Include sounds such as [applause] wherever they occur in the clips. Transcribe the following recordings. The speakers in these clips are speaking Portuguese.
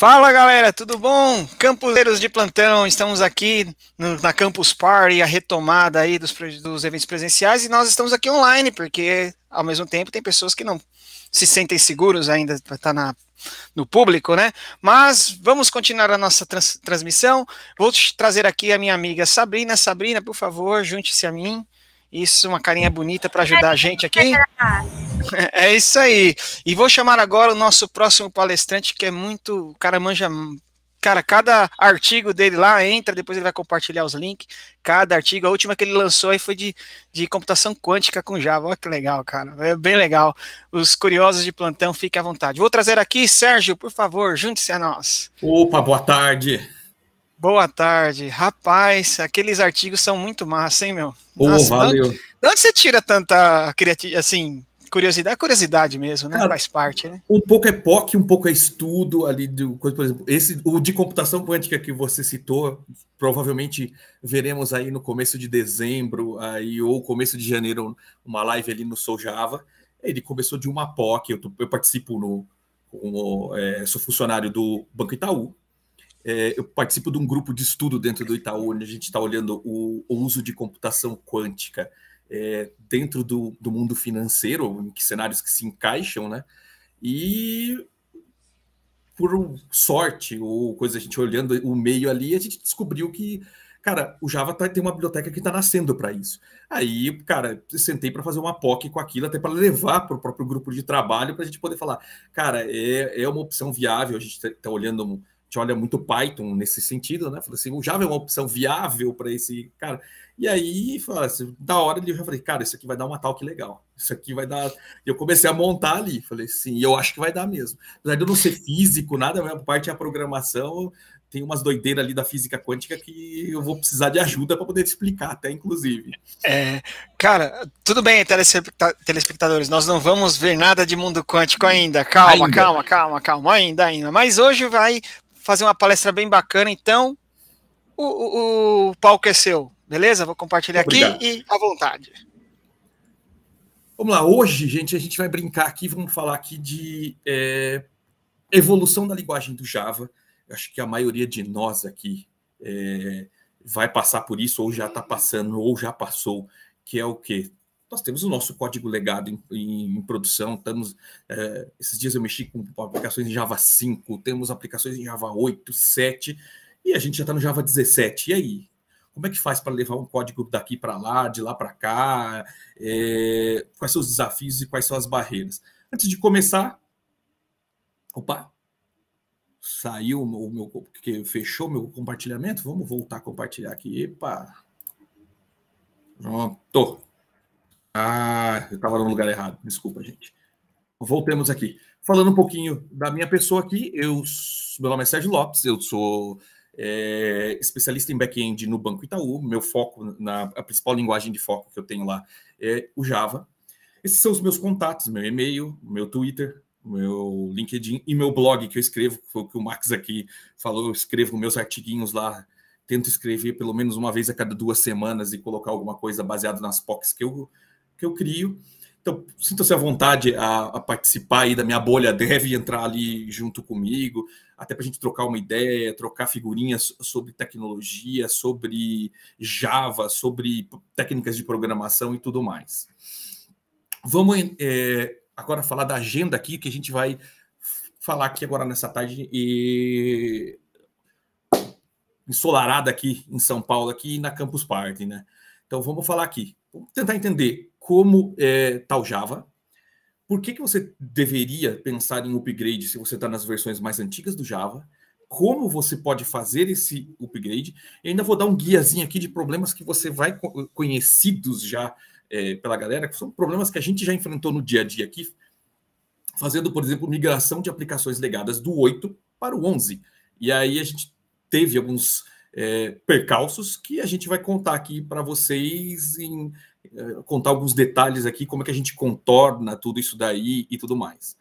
Fala galera, tudo bom? Campuseiros de plantão, estamos aqui no, na Campus Party, a retomada aí dos, dos eventos presenciais e nós estamos aqui online, porque ao mesmo tempo tem pessoas que não se sentem seguros ainda para estar tá na, no público, né? Mas vamos continuar a nossa trans, transmissão. Vou trazer aqui a minha amiga Sabrina. Sabrina, por favor, junte-se a mim. Isso, uma carinha bonita para ajudar a gente aqui. [laughs] É isso aí. E vou chamar agora o nosso próximo palestrante, que é muito. O cara manja. Cara, cada artigo dele lá entra, depois ele vai compartilhar os links. Cada artigo, a última que ele lançou aí foi de, de computação quântica com Java. Olha que legal, cara. É bem legal. Os curiosos de plantão, fiquem à vontade. Vou trazer aqui, Sérgio, por favor, junte-se a nós. Opa, boa tarde. Boa tarde. Rapaz, aqueles artigos são muito massa, hein, meu? Nossa, valeu. de onde você tira tanta criatividade, assim, curiosidade? Curiosidade mesmo, né? Cara, Faz parte, né? Um pouco é POC, um pouco é estudo ali do, por exemplo, esse o de computação quântica que você citou, provavelmente veremos aí no começo de dezembro, aí ou começo de janeiro uma live ali no Sou Java. Ele começou de uma POC, eu, eu participo no, é, sou funcionário do Banco Itaú, é, eu participo de um grupo de estudo dentro do Itaú, onde a gente está olhando o, o, uso de computação quântica é, dentro do, do, mundo financeiro, em que cenários que se encaixam, né? E por sorte ou coisa, a gente olhando o meio ali, a gente descobriu que, cara, o Java tá, tem uma biblioteca que está nascendo para isso. Aí, cara, sentei para fazer uma POC com aquilo, até para levar para o próprio grupo de trabalho, para a gente poder falar, cara, é, é uma opção viável, a gente está tá olhando. Um, gente olha muito Python nesse sentido, né? Falei assim, o Java é uma opção viável para esse cara. E aí, fala assim, da hora eu já falei, cara, isso aqui vai dar uma tal que legal. Isso aqui vai dar. Eu comecei a montar ali, falei, sim, eu acho que vai dar mesmo. Apesar de eu não ser físico, nada, a parte é a programação, tem umas doideiras ali da física quântica que eu vou precisar de ajuda para poder explicar, até inclusive. É, cara, tudo bem, telespectadores, nós não vamos ver nada de mundo quântico ainda. Calma, ainda. calma, calma, calma, ainda, ainda. Mas hoje vai fazer uma palestra bem bacana, então o, o, o palco é seu, beleza? Vou compartilhar Obrigado. aqui e à vontade. Vamos lá, hoje, gente, a gente vai brincar aqui, vamos falar aqui de é, evolução da linguagem do Java. Eu acho que a maioria de nós aqui é, vai passar por isso, ou já está passando, ou já passou, que é o quê? nós temos o nosso código legado em, em, em produção, estamos, é, esses dias eu mexi com aplicações em Java 5, temos aplicações em Java 8, 7, e a gente já está no Java 17. E aí? Como é que faz para levar um código daqui para lá, de lá para cá? É, quais são os desafios e quais são as barreiras? Antes de começar, opa, saiu o meu, que fechou meu compartilhamento. Vamos voltar a compartilhar aqui. Epa, pronto. Ah, eu estava no lugar errado. Desculpa, gente. Voltemos aqui. Falando um pouquinho da minha pessoa aqui, eu, meu nome é Sérgio Lopes, eu sou é, especialista em back-end no Banco Itaú. Meu foco, na, a principal linguagem de foco que eu tenho lá é o Java. Esses são os meus contatos, meu e-mail, meu Twitter, meu LinkedIn e meu blog que eu escrevo, foi o que o Max aqui falou, eu escrevo meus artiguinhos lá, tento escrever pelo menos uma vez a cada duas semanas e colocar alguma coisa baseada nas POCs que eu que eu crio. Então, sinta-se à vontade a, a, participar aí da minha bolha deve entrar ali junto comigo, até para a gente trocar uma ideia, trocar figurinhas sobre tecnologia, sobre Java, sobre técnicas de programação e tudo mais. Vamos é, agora falar da agenda aqui, que a gente vai falar aqui agora nessa tarde e ensolarada aqui em São Paulo, aqui na Campus Party, né? Então vamos falar aqui, vamos tentar entender como é, tal Java. Por que, que você deveria pensar em upgrade se você está nas versões mais antigas do Java? Como você pode fazer esse upgrade? E ainda vou dar um guiazinho aqui de problemas que você vai conhecidos já é, pela galera, que são problemas que a gente já enfrentou no dia a dia aqui, fazendo, por exemplo, migração de aplicações legadas do 8 para o 11. E aí a gente teve alguns é, percalços que a gente vai contar aqui para vocês em eh, contar alguns detalhes aqui, como é que a gente contorna tudo isso daí e tudo mais.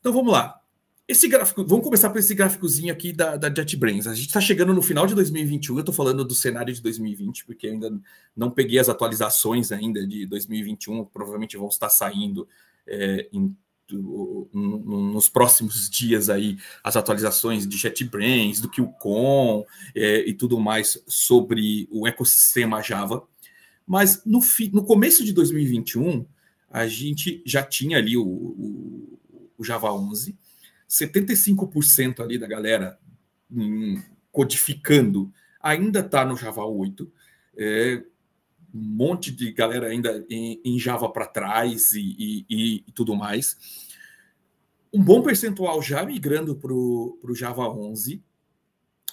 Então vamos lá. Esse gráfico, vamos começar por esse gráficozinho aqui da, da JetBrains. A gente está chegando no final de 2021, eu estou falando do cenário de 2020, porque ainda não peguei as atualizações ainda de 2021, provavelmente vão estar saindo é, em, do, nos próximos dias aí as atualizações de JetBrains, do QCon é, e tudo mais sobre o ecossistema Java. Mas no, fi, no começo de 2021, a gente já tinha ali o, o, o Java 11, 75% ali da galera hum, codificando ainda está no Java 8, é, um monte de galera ainda em, em Java para trás e, e, e, tudo mais. Um bom percentual já migrando para o Java 11,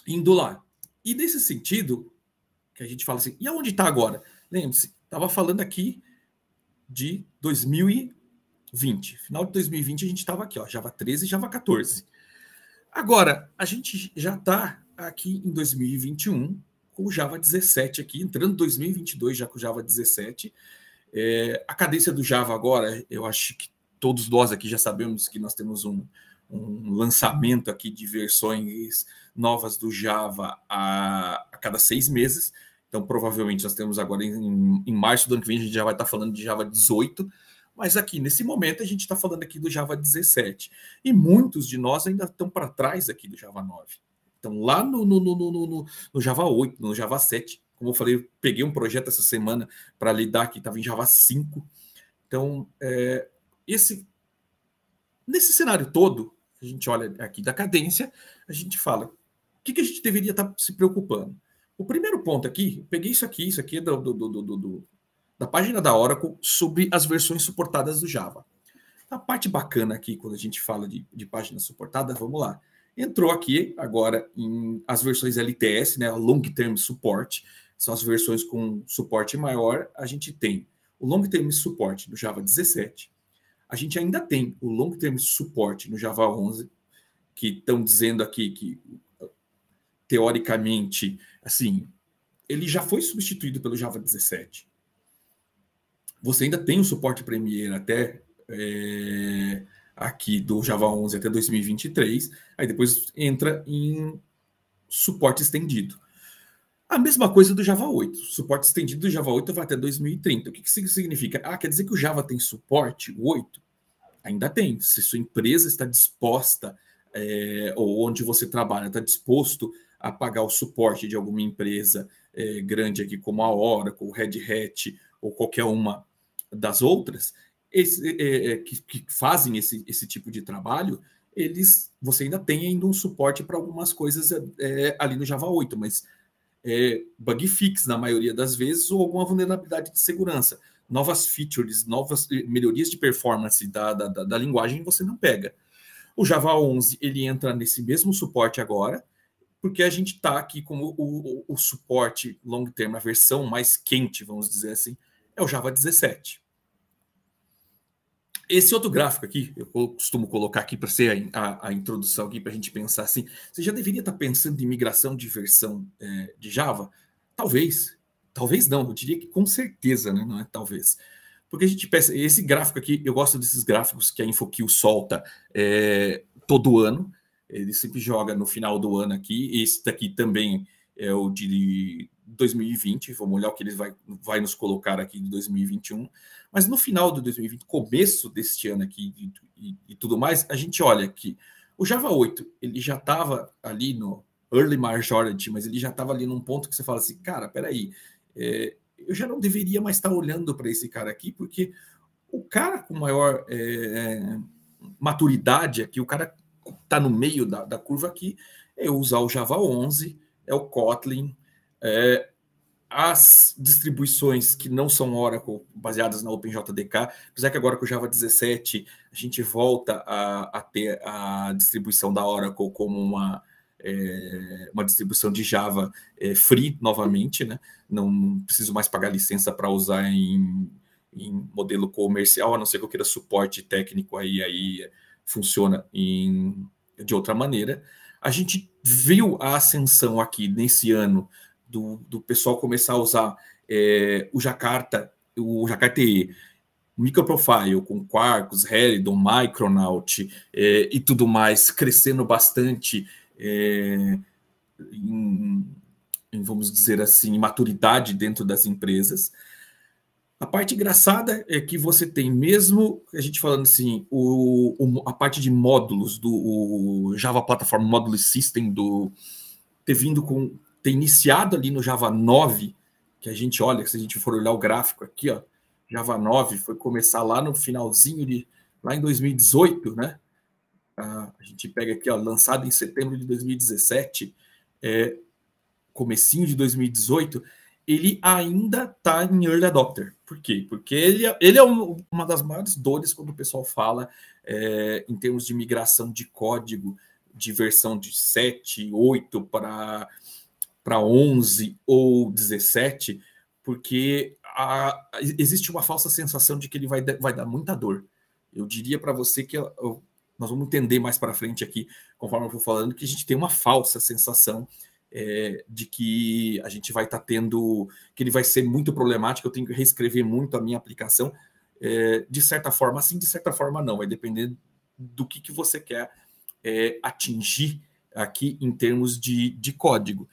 indo lá. E nesse sentido, que a gente fala assim, e aonde está agora? Lembre-se, estava falando aqui de 2020. Final de 2020 a gente estava aqui, ó, Java 13 e Java 14. Agora, a gente já está aqui em 2021 com o Java 17 aqui, entrando 2022 já com o Java 17. É, a cadência do Java agora, eu acho que todos nós aqui já sabemos que nós temos um, um lançamento aqui de versões novas do Java a, a cada seis meses. Então, provavelmente, nós temos agora em, em março do ano que vem, a gente já vai estar tá falando de Java 18, mas aqui nesse momento a gente está falando aqui do Java 17. E muitos de nós ainda estão para trás aqui do Java 9. Então, lá no, no, no, no, Java 8, no Java 7, como eu falei, eu peguei um projeto essa semana para lidar que estava em Java 5. Então, é, esse nesse cenário todo, a gente olha aqui da cadência, a gente fala o que, que a gente deveria estar tá se preocupando? O primeiro ponto aqui, peguei isso aqui, isso aqui é do, do, do, da página da Oracle sobre as versões suportadas do Java. A parte bacana aqui, quando a gente fala de, de página suportada, vamos lá. Entrou aqui agora em as versões LTS, né, Long Term Support, são as versões com suporte maior. A gente tem o Long Term Support do Java 17, a gente ainda tem o Long Term Support no Java 11, que estão dizendo aqui que, teoricamente, assim, ele já foi substituído pelo Java 17. Você ainda tem o suporte Premiere até é, aqui do Java 11 até 2023, aí depois entra em suporte estendido. A mesma coisa do Java 8. O suporte estendido do Java 8 vai até 2030. O que isso significa? Ah, quer dizer que o Java tem suporte? O 8? Ainda tem. Se sua empresa está disposta, é, ou onde você trabalha está disposto a pagar o suporte de alguma empresa é, grande aqui, como a Oracle, Red Hat ou qualquer uma das outras, esse, é, é, é, que, que, fazem esse, esse tipo de trabalho, eles você ainda tem ainda um suporte para algumas coisas é, é ali no Java 8, mas é, bug fix na maioria das vezes ou alguma vulnerabilidade de segurança. Novas features, novas eh, melhorias de performance da, da, da, da linguagem você não pega. O Java 11 ele entra nesse mesmo suporte agora, porque a gente está aqui como o, o, o suporte long term, a versão mais quente, vamos dizer assim, é o Java 17. Esse outro gráfico aqui, eu costumo colocar aqui para ser a, a, a, introdução aqui, para a gente pensar assim, você já deveria estar tá pensando em migração de versão é, de Java? Talvez, talvez não, eu diria que com certeza, né? não é talvez. Porque a gente pensa, esse gráfico aqui, eu gosto desses gráficos que a InfoQ solta é, todo ano, ele sempre joga no final do ano aqui. Esse daqui também é o de 2020. Vamos olhar o que ele vai, vai nos colocar aqui de 2021. Mas no final do 2020, começo deste ano aqui e, e, e tudo mais, a gente olha que o Java 8 ele já estava ali no early majority, mas ele já estava ali num ponto que você fala assim, cara, peraí, é, eu já não deveria mais estar tá olhando para esse cara aqui, porque o cara com maior é, maturidade aqui, o cara está no meio da, da, curva aqui, é usar o Java 11, é o Kotlin, é, as distribuições que não são Oracle, baseadas na OpenJDK, apesar que agora com o Java 17 a gente volta a, a ter a distribuição da Oracle como uma, é, uma distribuição de Java é, free novamente, né? Não, preciso mais pagar licença para usar em, em, modelo comercial, a não ser que eu queira suporte técnico aí, aí funciona em de outra maneira. A gente viu a ascensão aqui nesse ano do, do pessoal começar a usar é, o Jakarta, o Jakarta microprofile com Quarkus, Heridon, Micronaut é, e tudo mais, crescendo bastante é, em, em, vamos dizer assim, maturidade dentro das empresas. A parte engraçada é que você tem, mesmo a gente falando assim, o, o a parte de módulos do Java Platform Module System, do, ter vindo com. ter iniciado ali no Java 9, que a gente olha, se a gente for olhar o gráfico aqui, ó, Java 9 foi começar lá no finalzinho de. lá em 2018, né? a gente pega aqui, ó, lançado em setembro de 2017, é, comecinho de 2018 ele ainda está em early adopter. Por quê? Porque ele, é, ele é um, uma das maiores dores quando o pessoal fala é, em termos de migração de código de versão de 7, 8 para, para 11 ou 17, porque a, existe uma falsa sensação de que ele vai, vai dar muita dor. Eu diria para você que nós vamos entender mais para frente aqui, conforme eu vou falando, que a gente tem uma falsa sensação é, de que a gente vai estar tá tendo, que ele vai ser muito problemático, eu tenho que reescrever muito a minha aplicação. É, de certa forma, sim de certa forma, não, vai depender do que, que você quer é, atingir aqui em termos de, de código.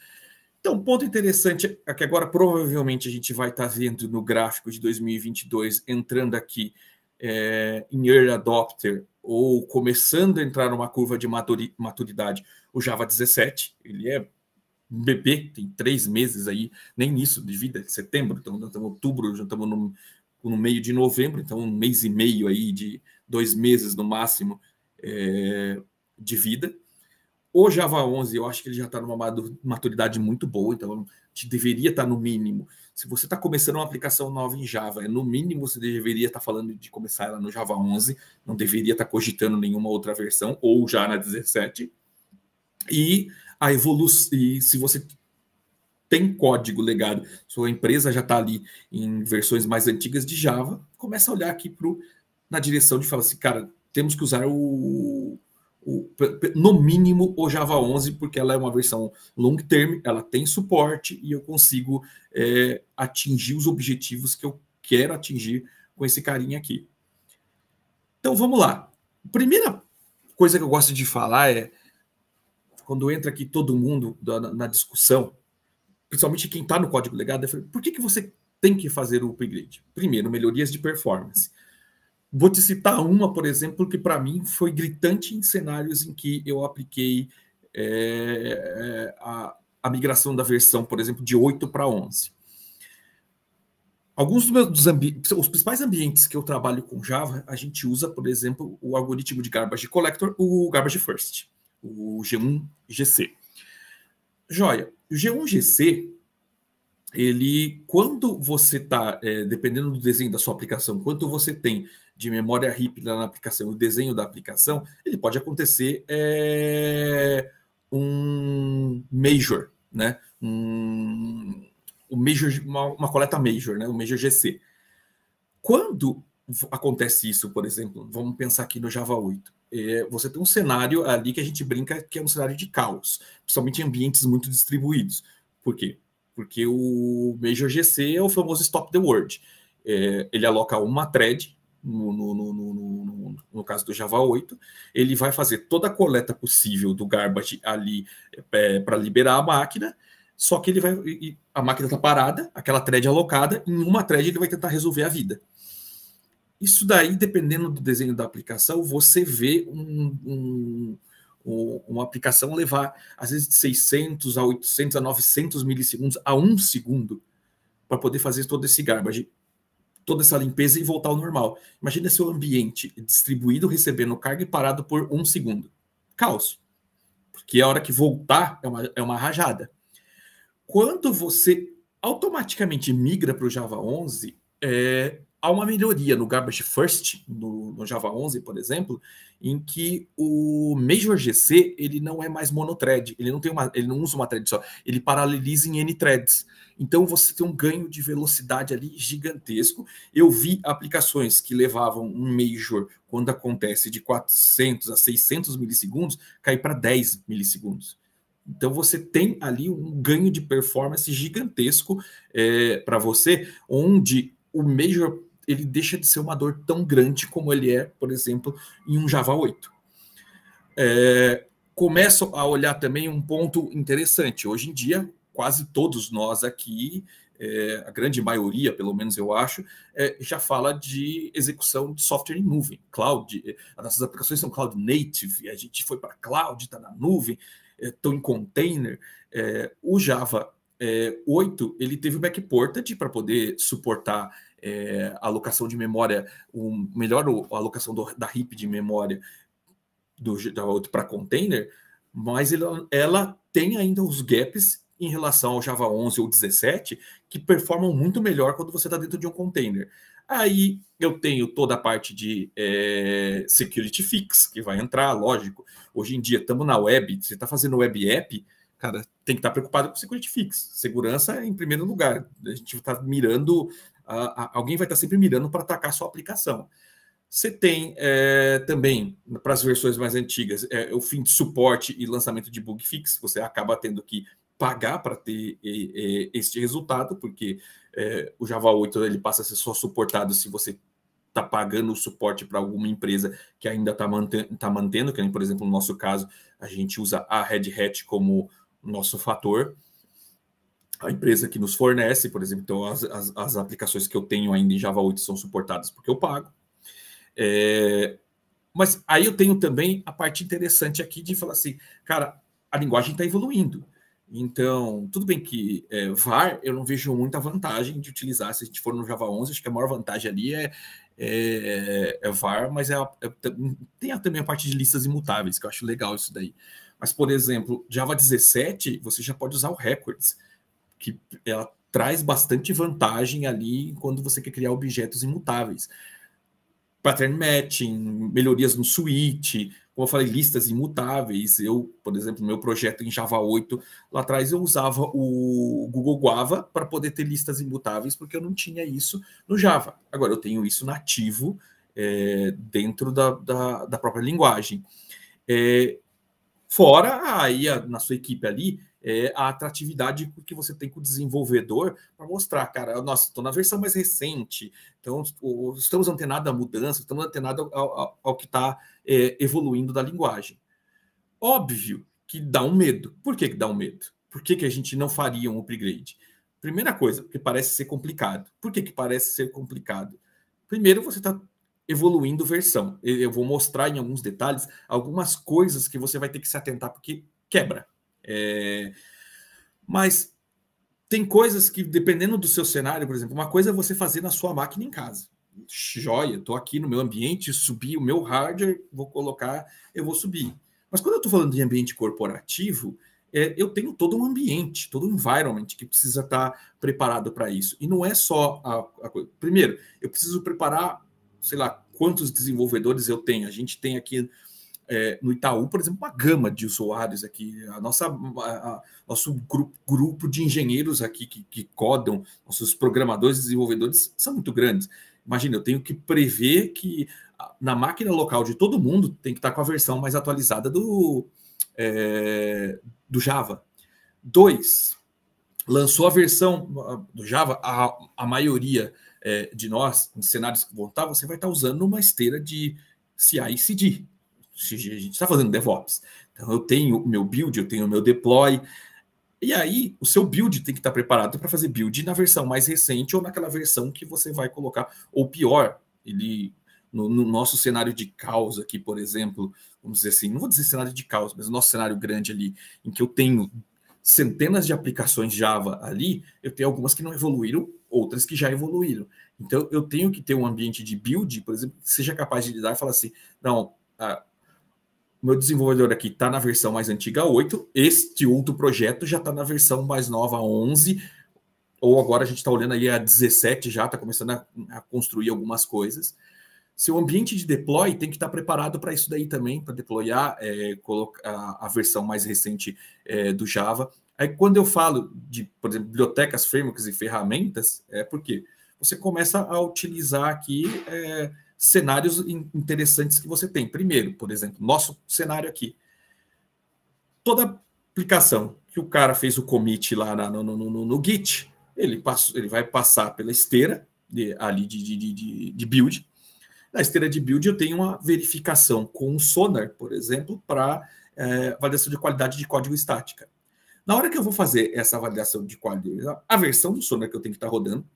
Então, um ponto interessante é que agora provavelmente a gente vai estar tá vendo no gráfico de 2022 entrando aqui é, em early adopter ou começando a entrar numa curva de maturidade o Java 17. Ele é bebê, tem três meses aí, nem isso de vida, setembro, então estamos outubro, já estamos no, no meio de novembro, então um mês e meio aí, de dois meses no máximo é, de vida. O Java 11, eu acho que ele já está numa maturidade muito boa, então deveria estar tá no mínimo. Se você está começando uma aplicação nova em Java, é no mínimo você deveria estar tá falando de começar ela no Java 11, não deveria estar tá cogitando nenhuma outra versão, ou já na 17. E a evolução, e se você tem código legado, sua empresa já está ali em versões mais antigas de Java, começa a olhar aqui pro, na direção de falar assim, cara, temos que usar o, o no mínimo o Java 11, porque ela é uma versão long term, ela tem suporte e eu consigo é, atingir os objetivos que eu quero atingir com esse carinha aqui. Então vamos lá. Primeira coisa que eu gosto de falar é quando entra aqui todo mundo na, discussão, principalmente quem está no código legado, falo, por que, que você tem que fazer o upgrade? Primeiro, melhorias de performance. Vou te citar uma, por exemplo, que para mim foi gritante em cenários em que eu apliquei é, a, a, migração da versão, por exemplo, de 8 para 11. Alguns dos meus dos os principais ambientes que eu trabalho com Java, a gente usa, por exemplo, o algoritmo de garbage collector, o garbage first o G1GC. Joia, o G1GC, ele, quando você está, é, dependendo do desenho da sua aplicação, quanto você tem de memória RIP na aplicação, o desenho da aplicação, ele pode acontecer é, um major, né? Um, um major, uma, uma, coleta major, né? Um major GC. Quando acontece isso, por exemplo, vamos pensar aqui no Java 8. É, você tem um cenário ali que a gente brinca que é um cenário de caos, principalmente em ambientes muito distribuídos. Por quê? Porque o Major GC é o famoso Stop the World. É, ele aloca uma thread, no, no, no, no, caso do Java 8, ele vai fazer toda a coleta possível do garbage ali é, para liberar a máquina, só que ele vai. A máquina está parada, aquela thread alocada, em uma thread ele vai tentar resolver a vida. Isso daí, dependendo do desenho da aplicação, você vê um, um uma aplicação levar, às vezes, de 600 a 800 a 900 milissegundos a um segundo para poder fazer todo esse garbage, toda essa limpeza e voltar ao normal. Imagina seu ambiente distribuído, recebendo carga e parado por um segundo. Caos. Porque a hora que voltar é uma, é uma rajada. Quando você automaticamente migra para o Java 11, é, há uma melhoria no Garbage First, no, no, Java 11, por exemplo, em que o Major GC ele não é mais monotread, ele não tem uma, ele não usa uma thread só, ele paraleliza em N threads. Então você tem um ganho de velocidade ali gigantesco. Eu vi aplicações que levavam um Major quando acontece de 400 a 600 milissegundos cair para 10 milissegundos. Então você tem ali um ganho de performance gigantesco é, para você, onde o Major ele deixa de ser uma dor tão grande como ele é, por exemplo, em um Java 8. É, começo a olhar também um ponto interessante. Hoje em dia, quase todos nós aqui, é, a grande maioria, pelo menos eu acho, é, já fala de execução de software em nuvem, cloud. É, as nossas aplicações são cloud native, a gente foi para cloud, está na nuvem, estão é, em container. É, o Java 8 é, ele teve o backported para poder suportar é, alocação de memória, o melhor a alocação do, da heap de memória do para container, mas ela, ela tem ainda os gaps em relação ao Java 11 ou 17 que performam muito melhor quando você está dentro de um container. Aí eu tenho toda a parte de é, security fix que vai entrar, lógico. Hoje em dia estamos na web, você está fazendo web app, cara, tem que estar tá preocupado com security fix. Segurança é em primeiro lugar. A gente está mirando alguém vai estar sempre mirando para atacar a sua aplicação. Você tem é, também, para as versões mais antigas, é, o fim de suporte e lançamento de bug fix. Você acaba tendo que pagar para ter este resultado, porque é, o Java 8 ele passa a ser só suportado se você está pagando o suporte para alguma empresa que ainda está manten tá mantendo, que, por exemplo, no nosso caso, a gente usa a Red Hat como nosso fator a empresa que nos fornece, por exemplo, então as, as, as, aplicações que eu tenho ainda em Java 8 são suportadas porque eu pago. É, mas aí eu tenho também a parte interessante aqui de falar assim, cara, a linguagem está evoluindo. Então, tudo bem que é, VAR, eu não vejo muita vantagem de utilizar. Se a gente for no Java 11, acho que a maior vantagem ali é, é, é VAR, mas é, é tem também a parte de listas imutáveis, que eu acho legal isso daí. Mas, por exemplo, Java 17, você já pode usar o Records que ela traz bastante vantagem ali quando você quer criar objetos imutáveis. Pattern matching, melhorias no switch, como eu falei, listas imutáveis. Eu, por exemplo, meu projeto em Java 8, lá atrás eu usava o Google Guava para poder ter listas imutáveis, porque eu não tinha isso no Java. Agora eu tenho isso nativo é, dentro da, da, da, própria linguagem. É, fora aí a, na sua equipe ali, é, a atratividade que você tem com o desenvolvedor para mostrar, cara, nossa, estou na versão mais recente, então estamos antenados à mudança, estamos antenados ao, ao, ao, que está é, evoluindo da linguagem. Óbvio que dá um medo. Por que, que dá um medo? Por que, que a gente não faria um upgrade? Primeira coisa, porque parece ser complicado. Por que, que parece ser complicado? Primeiro, você está evoluindo versão. Eu vou mostrar em alguns detalhes algumas coisas que você vai ter que se atentar, porque quebra. É... Mas tem coisas que, dependendo do seu cenário, por exemplo, uma coisa é você fazer na sua máquina em casa. Joia, estou aqui no meu ambiente, subi o meu hardware, vou colocar, eu vou subir. Mas quando eu estou falando de ambiente corporativo, é, eu tenho todo um ambiente, todo um environment que precisa estar tá preparado para isso. E não é só a, a coisa. Primeiro, eu preciso preparar, sei lá, quantos desenvolvedores eu tenho. A gente tem aqui é, no Itaú, por exemplo, uma gama de usuários aqui. A nossa, a, a, nosso grupo, grupo de engenheiros aqui que, que codam, nossos programadores e desenvolvedores são muito grandes. Imagina, eu tenho que prever que na máquina local de todo mundo tem que estar com a versão mais atualizada do, é, do Java. Dois, lançou a versão do Java, a, a maioria é, de nós, em cenários que vão estar, você vai estar usando uma esteira de CI e CD se a gente está fazendo DevOps. Então eu tenho o meu build, eu tenho o meu deploy. E aí, o seu build tem que estar tá preparado para fazer build na versão mais recente ou naquela versão que você vai colocar, ou pior, ele no, no, nosso cenário de caos aqui, por exemplo, vamos dizer assim, não vou dizer cenário de caos, mas nosso cenário grande ali, em que eu tenho centenas de aplicações Java ali, eu tenho algumas que não evoluíram, outras que já evoluíram. Então, eu tenho que ter um ambiente de build, por exemplo, que seja capaz de lidar e falar assim, não, a, meu desenvolvedor aqui está na versão mais antiga 8, este outro projeto já está na versão mais nova 11, ou agora a gente está olhando aí a 17 já, está começando a, a, construir algumas coisas. Seu ambiente de deploy tem que estar tá preparado para isso daí também, para deployar é, colocar a versão mais recente é, do Java. Aí quando eu falo de, por exemplo, bibliotecas, frameworks e ferramentas, é porque você começa a utilizar aqui... É, cenários interessantes que você tem. Primeiro, por exemplo, nosso cenário aqui. Toda aplicação que o cara fez o commit lá na, no, no, no, no, Git, ele, passa, ele vai passar pela esteira de, ali de, de, de, de build. Na esteira de build, eu tenho uma verificação com o Sonar, por exemplo, para é, avaliação de qualidade de código estática. Na hora que eu vou fazer essa avaliação de qualidade, a versão do Sonar que eu tenho que estar tá rodando,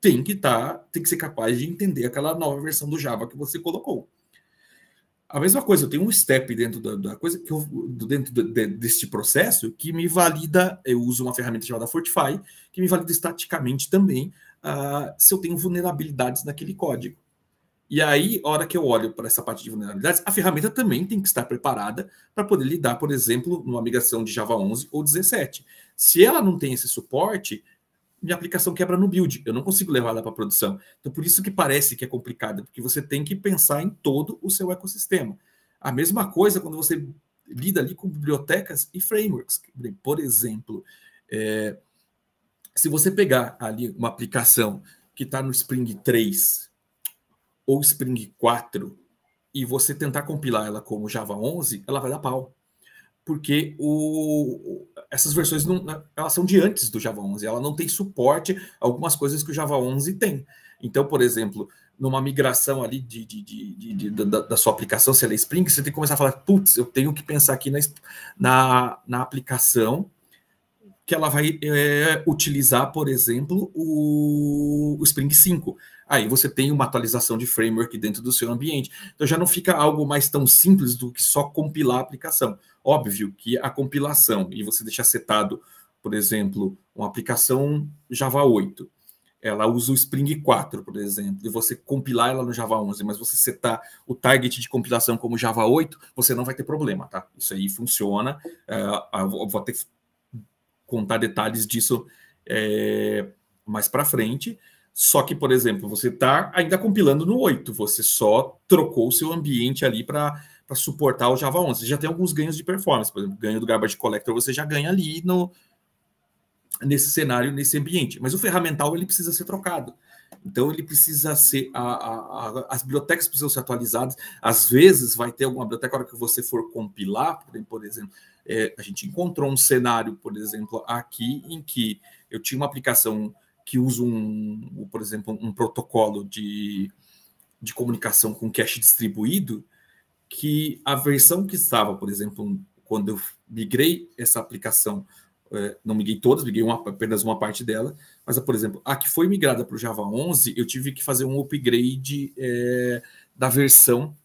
tem que estar, tá, tem que ser capaz de entender aquela nova versão do Java que você colocou. A mesma coisa, eu tenho um step dentro da, da coisa que eu, dentro de, de, deste processo que me valida, eu uso uma ferramenta chamada Fortify, que me valida estaticamente também uh, se eu tenho vulnerabilidades naquele código. E aí, hora que eu olho para essa parte de vulnerabilidades, a ferramenta também tem que estar preparada para poder lidar, por exemplo, numa migração de Java 11 ou 17. Se ela não tem esse suporte, minha aplicação quebra no build, eu não consigo levar ela para produção. Então, por isso que parece que é complicado, porque você tem que pensar em todo o seu ecossistema. A mesma coisa quando você lida ali com bibliotecas e frameworks. Por exemplo, é, se você pegar ali uma aplicação que está no Spring 3 ou Spring 4 e você tentar compilar ela como Java 11, ela vai dar pau porque o, essas versões não, elas são de antes do Java 11, ela não tem suporte a algumas coisas que o Java 11 tem. Então, por exemplo, numa migração ali de, de, de, de da, da, sua aplicação, se ela é Spring, você tem que começar a falar, putz, eu tenho que pensar aqui na, na, na aplicação que ela vai é, utilizar, por exemplo, o, o, Spring 5. Aí você tem uma atualização de framework dentro do seu ambiente. Então já não fica algo mais tão simples do que só compilar a aplicação. Óbvio que a compilação e você deixar setado, por exemplo, uma aplicação Java 8, ela usa o Spring 4, por exemplo, e você compilar ela no Java 11, mas você setar o target de compilação como Java 8, você não vai ter problema, tá? Isso aí funciona. É, vou até contar detalhes disso é, mais para frente. Só que, por exemplo, você está ainda compilando no 8, você só trocou o seu ambiente ali para para suportar o Java 11. Você já tem alguns ganhos de performance, por exemplo, ganho do garbage collector você já ganha ali no nesse cenário, nesse ambiente. Mas o ferramental ele precisa ser trocado. Então ele precisa ser a, a, a, as bibliotecas precisam ser atualizadas. Às vezes vai ter alguma biblioteca hora que você for compilar, por, exemplo, é, a gente encontrou um cenário, por exemplo, aqui em que eu tinha uma aplicação que usa um, por exemplo, um protocolo de, de comunicação com cache distribuído que a versão que estava, por exemplo, quando eu migrei essa aplicação, é, não migrei todas, migrei uma, apenas uma parte dela, mas, por exemplo, a que foi migrada para o Java 11, eu tive que fazer um upgrade é, da versão,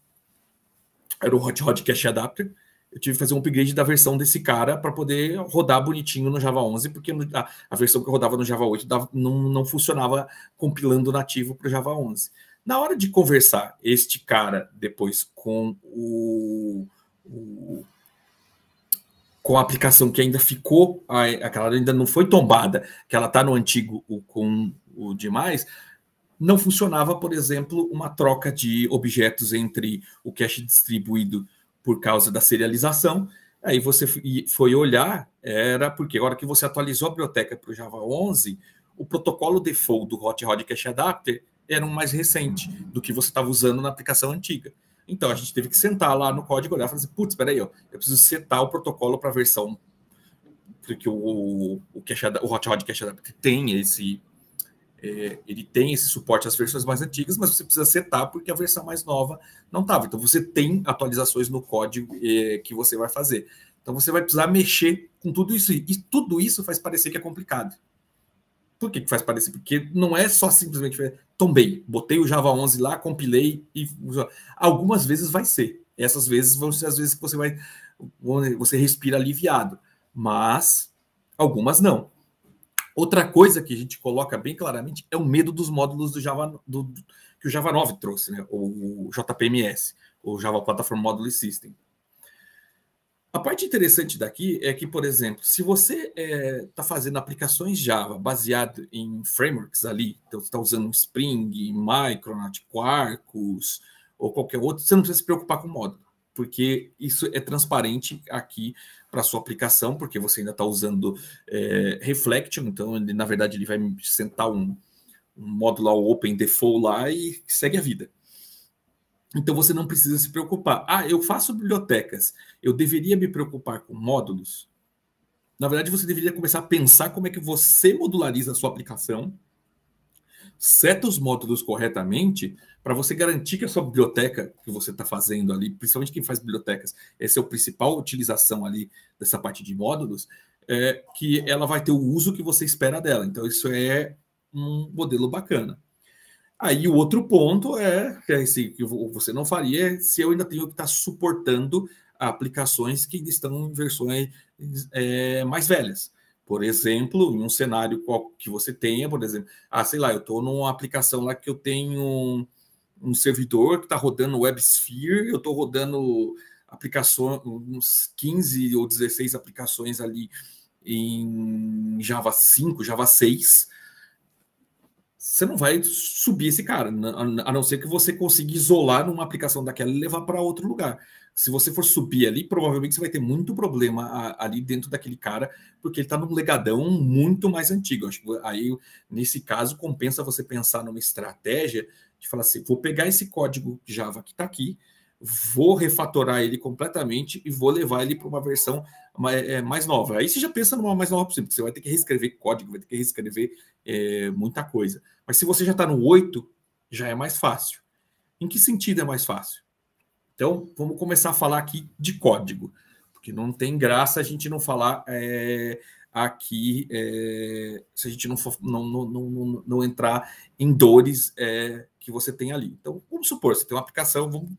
era o Hot Hot Cache Adapter, eu tive que fazer um upgrade da versão desse cara para poder rodar bonitinho no Java 11, porque a, a versão que rodava no Java 8 não, não funcionava compilando nativo para o Java 11. Na hora de conversar este cara depois com o, o com a aplicação que ainda ficou, aquela ainda não foi tombada, que ela está no antigo com o demais, não funcionava, por exemplo, uma troca de objetos entre o cache distribuído por causa da serialização. Aí você foi olhar, era porque agora que você atualizou a biblioteca para o Java 11, o protocolo default do Hot Rod Cache Adapter eram mais recentes do que você estava usando na aplicação antiga. Então a gente teve que sentar lá no código olhar e falar assim: putz, peraí, ó, eu preciso setar o protocolo para a versão que o, o, o, é o Hot Rod é Cache Adapter tem esse. É, ele tem esse suporte às versões mais antigas, mas você precisa setar porque a versão mais nova não estava. Então você tem atualizações no código é, que você vai fazer. Então você vai precisar mexer com tudo isso. E tudo isso faz parecer que é complicado. Por que, que faz parecer? Porque não é só simplesmente tombei, botei o Java 11 lá, compilei e algumas vezes vai ser. Essas vezes vão ser as vezes que você vai você respira aliviado, mas algumas não. Outra coisa que a gente coloca bem claramente é o medo dos módulos do Java do, que o Java 9 trouxe, né? O, o JPMS, o Java Platform Module System. A parte interessante daqui é que, por exemplo, se você está é, tá fazendo aplicações Java baseado em frameworks ali, então você está usando Spring, Micronaut, Quarkus ou qualquer outro, você não precisa se preocupar com o módulo, porque isso é transparente aqui para sua aplicação, porque você ainda está usando é, Reflection, então ele, na verdade ele vai sentar um, um módulo open default lá e segue a vida. Então você não precisa se preocupar. Ah, eu faço bibliotecas. Eu deveria me preocupar com módulos? Na verdade, você deveria começar a pensar como é que você modulariza a sua aplicação, seta os módulos corretamente, para você garantir que a sua biblioteca que você está fazendo ali, principalmente quem faz bibliotecas, essa é a principal utilização ali dessa parte de módulos, é que ela vai ter o uso que você espera dela. Então, isso é um modelo bacana. Aí o outro ponto é, é esse, que você não faria é se eu ainda tenho que estar suportando aplicações que estão em versões é, mais velhas. Por exemplo, em um cenário qual que você tenha, por exemplo, ah, sei lá, eu estou numa aplicação lá que eu tenho um, um servidor que está rodando WebSphere, eu estou rodando aplicações, uns 15 ou 16 aplicações ali em Java 5, Java 6, você não vai subir esse cara, a não ser que você consiga isolar numa aplicação daquela e levar para outro lugar. Se você for subir ali, provavelmente você vai ter muito problema ali dentro daquele cara, porque ele está num legadão muito mais antigo. Acho que aí, nesse caso, compensa você pensar numa estratégia de falar assim: vou pegar esse código Java que está aqui, vou refatorar ele completamente e vou levar ele para uma versão mais, é, mais, nova. Aí você já pensa numa mais nova possível, porque você vai ter que reescrever código, vai ter que reescrever é, muita coisa. Mas se você já está no 8, já é mais fácil. Em que sentido é mais fácil? Então, vamos começar a falar aqui de código, porque não tem graça a gente não falar é, aqui, é, se a gente não, for, não, não, não, não entrar em dores é, que você tem ali. Então, vamos supor, você tem uma aplicação, vamos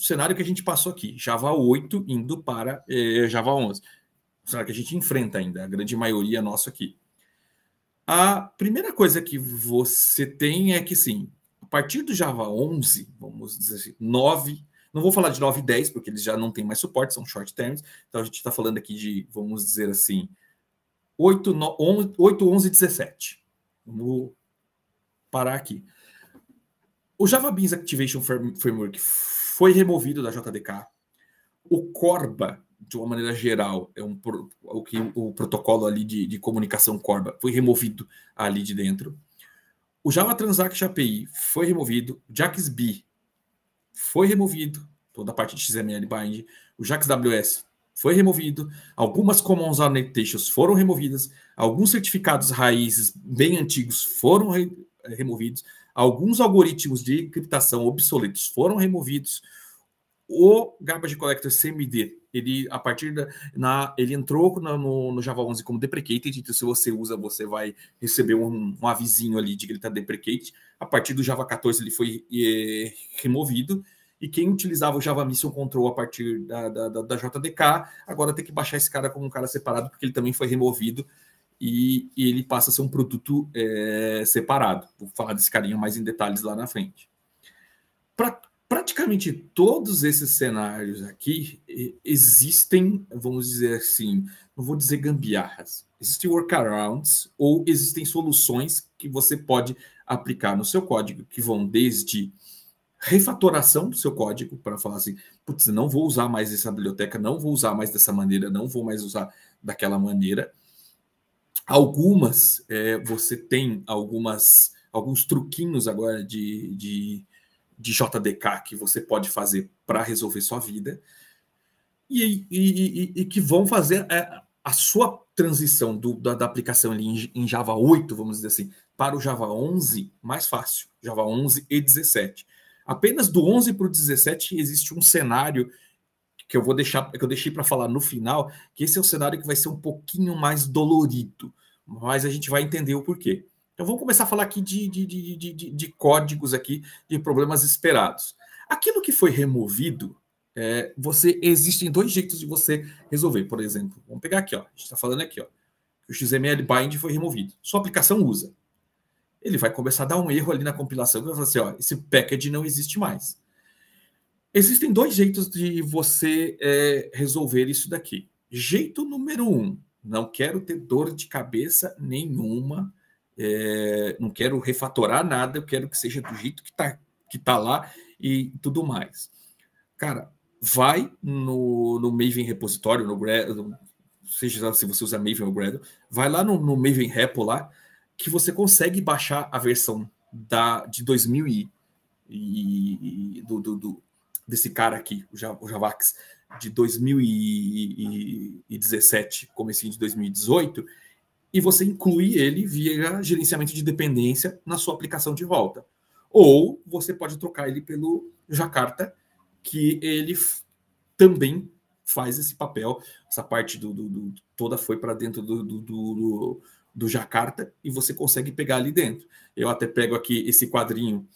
o cenário que a gente passou aqui, Java 8 indo para eh, Java 11. O cenário que a gente enfrenta ainda, a grande maioria é nossa aqui. A primeira coisa que você tem é que, sim, a partir do Java 11, vamos dizer assim, 9, não vou falar de 9 e 10, porque eles já não têm mais suporte, são short terms, então a gente está falando aqui de, vamos dizer assim, 8, 9, 8 11 e 17. Vamos parar aqui. O Java Beans Activation Framework foi removido da JDK. O Corba, de uma maneira geral, é um, o, que, o protocolo ali de, de comunicação Corba foi removido ali de dentro. O Java Transact API foi removido, o JaxB foi removido, toda a parte de XML bind, o JaxWS foi removido, algumas commons annotations foram removidas, alguns certificados raízes bem antigos foram re removidos, Alguns algoritmos de criptação obsoletos foram removidos. O garbage collector CMD, ele a partir da na, ele entrou na, no, no, Java 11 como deprecated, então se você usa, você vai receber um, um avisinho ali de que ele está deprecated. A partir do Java 14 ele foi é, removido e quem utilizava o Java Mission Control a partir da, da, da, JDK, agora tem que baixar esse cara como um cara separado, porque ele também foi removido e ele passa a ser um produto é, separado. Vou falar desse carinha mais em detalhes lá na frente. Para praticamente todos esses cenários aqui, existem, vamos dizer assim, não vou dizer gambiarras, existem workarounds ou existem soluções que você pode aplicar no seu código, que vão desde refatoração do seu código para falar assim, putz, não vou usar mais essa biblioteca, não vou usar mais dessa maneira, não vou mais usar daquela maneira, Algumas, é, você tem algumas alguns truquinhos agora de, de, de JDK que você pode fazer para resolver sua vida e, e, e, e, que vão fazer a, é, a sua transição do, da, da, aplicação em, em Java 8, vamos dizer assim, para o Java 11 mais fácil, Java 11 e 17. Apenas do 11 para o 17 existe um cenário que eu vou deixar, que eu deixei para falar no final, que esse é o cenário que vai ser um pouquinho mais dolorido mas a gente vai entender o porquê. Então vamos começar a falar aqui de, de, de, de, de códigos aqui, de problemas esperados. Aquilo que foi removido, é, você existem dois jeitos de você resolver. Por exemplo, vamos pegar aqui, ó, a gente está falando aqui, ó, que o XML bind foi removido. Sua aplicação usa. Ele vai começar a dar um erro ali na compilação, vai falar assim, ó, esse package não existe mais. Existem dois jeitos de você é, resolver isso daqui. Jeito número um, não quero ter dor de cabeça nenhuma, é, não quero refatorar nada, eu quero que seja do jeito que está que tá lá e tudo mais. Cara, vai no, no Maven repositório, no Gradle, seja se você usa Maven ou Gradle, vai lá no, no Maven Repo lá, que você consegue baixar a versão da, de 2000 e, e, e do, do, do, desse cara aqui, o Javax de 2017, comecinho de 2018, e você inclui ele via gerenciamento de dependência na sua aplicação de volta. Ou você pode trocar ele pelo Jakarta, que ele também faz esse papel. Essa parte do, do, do toda foi para dentro do, do, do Jakarta e você consegue pegar ali dentro. Eu até pego aqui esse quadrinho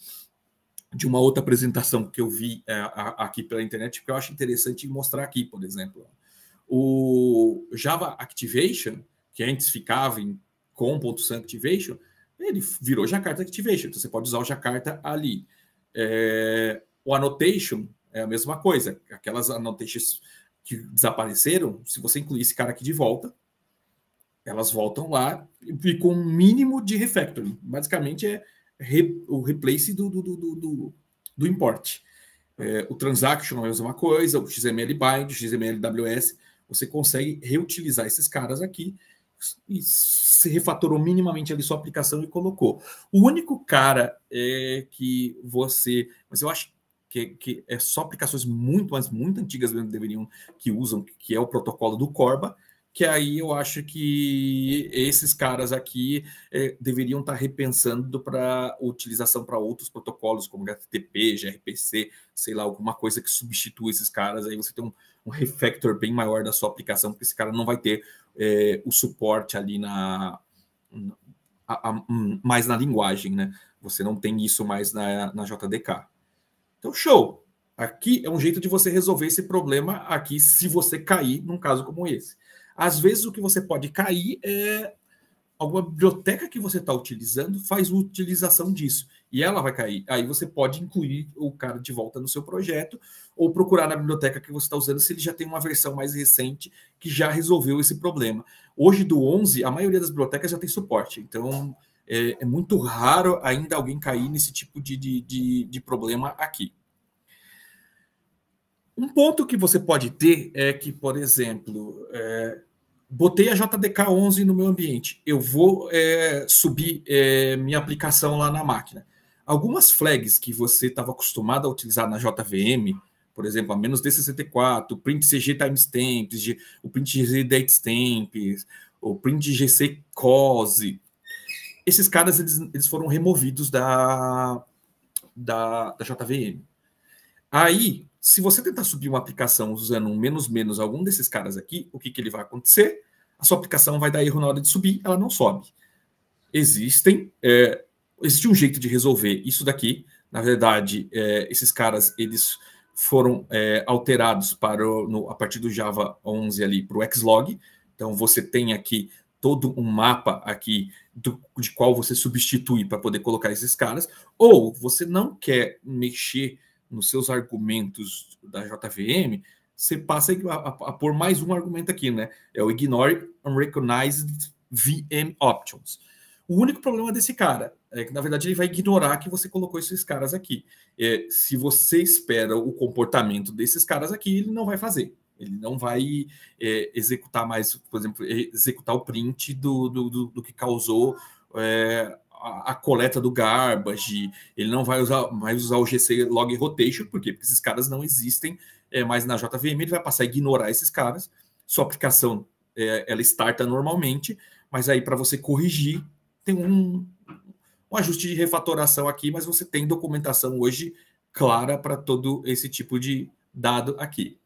de uma outra apresentação que eu vi é, a, aqui pela internet, que eu acho interessante mostrar aqui, por exemplo. O Java Activation, que antes ficava em com.sun Activation, ele virou Jakarta Activation, então você pode usar o Jakarta ali. É, o Annotation é a mesma coisa, aquelas annotations que desapareceram, se você incluir esse cara aqui de volta, elas voltam lá e com um mínimo de refactoring. Basicamente é re, o replace do, do, do, do, do import. É, o transaction é uma coisa, o XML bind, o XML WS, você consegue reutilizar esses caras aqui e se refatorou minimamente ali sua aplicação e colocou. O único cara é que você, mas eu acho que, que é só aplicações muito, mas muito antigas mesmo deveriam que usam, que é o protocolo do Corba, que aí eu acho que esses caras aqui é, deveriam estar tá repensando para utilização para outros protocolos, como HTTP, gRPC, sei lá, alguma coisa que substitua esses caras, aí você tem um, um refactor bem maior da sua aplicação, porque esse cara não vai ter é, o suporte ali na, na a, a, hum, mais na linguagem, né? Você não tem isso mais na, na JDK. Então, show! Aqui é um jeito de você resolver esse problema aqui se você cair num caso como esse. Às vezes o que você pode cair é alguma biblioteca que você está utilizando faz utilização disso e ela vai cair. Aí você pode incluir o cara de volta no seu projeto ou procurar na biblioteca que você está usando se ele já tem uma versão mais recente que já resolveu esse problema. Hoje do 11, a maioria das bibliotecas já tem suporte, então é, é muito raro ainda alguém cair nesse tipo de, de, de, de problema aqui. Um ponto que você pode ter é que, por exemplo, é, botei a JDK 11 no meu ambiente, eu vou é, subir é, minha aplicação lá na máquina. Algumas flags que você estava acostumado a utilizar na JVM, por exemplo, a menos D64, print CG timestamps, o print GC datestamps, o print GC cause esses caras eles, eles foram removidos da, da, da JVM. Aí se você tentar subir uma aplicação usando um menos menos algum desses caras aqui, o que, que ele vai acontecer? A sua aplicação vai dar erro na hora de subir, ela não sobe. Existem, é, existe um jeito de resolver isso daqui. Na verdade, é, esses caras eles foram é, alterados para no, a partir do Java 11 ali para o Xlog. Então você tem aqui todo um mapa aqui do, de qual você substitui para poder colocar esses caras. Ou você não quer mexer nos seus argumentos da JVM, você passa a, a, a pôr mais um argumento aqui, né? É o Ignore Unrecognized VM Options. O único problema desse cara é que, na verdade, ele vai ignorar que você colocou esses caras aqui. É, se você espera o comportamento desses caras aqui, ele não vai fazer. Ele não vai é, executar mais, por exemplo, executar o print do, do, do, do que causou é, a, a, coleta do garbage, ele não vai usar, vai usar o GC log rotation, por quê? Porque esses caras não existem é, mais na JVM, ele vai passar a ignorar esses caras, sua aplicação é, ela starta normalmente, mas aí para você corrigir, tem um, um ajuste de refatoração aqui, mas você tem documentação hoje clara para todo esse tipo de dado aqui.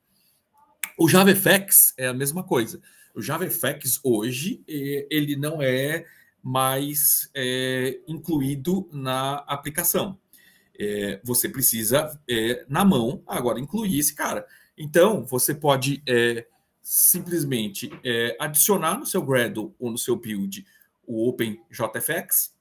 O JavaFX é a mesma coisa. O JavaFX hoje, é, ele não é mas é, incluído na aplicação. É, você precisa, é, na mão, agora incluir esse cara. Então, você pode é, simplesmente é, adicionar no seu Gradle ou no seu build o OpenJFX.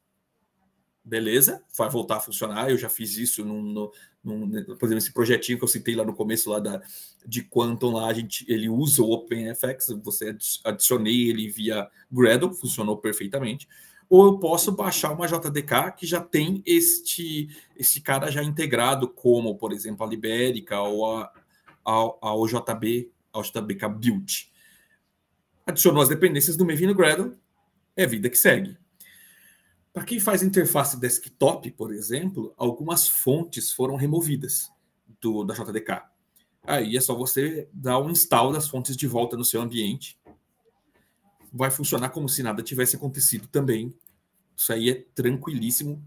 Beleza, vai voltar a funcionar. Eu já fiz isso num, no, né, por exemplo, esse projetinho que eu citei lá no começo lá da, de Quantum, lá a gente, ele usa o OpenFX, você adicionei ele via Gradle, funcionou perfeitamente. Ou eu posso baixar uma JDK que já tem este, este cara já integrado, como, por exemplo, a Libérica ou a, a, a OJB, a OJBK Build. Adicionou as dependências do Maven no Gradle, é vida que segue. Para quem faz interface desktop, por exemplo, algumas fontes foram removidas do, da JDK. Aí é só você dar um install das fontes de volta no seu ambiente. Vai funcionar como se nada tivesse acontecido também. Isso aí é tranquilíssimo.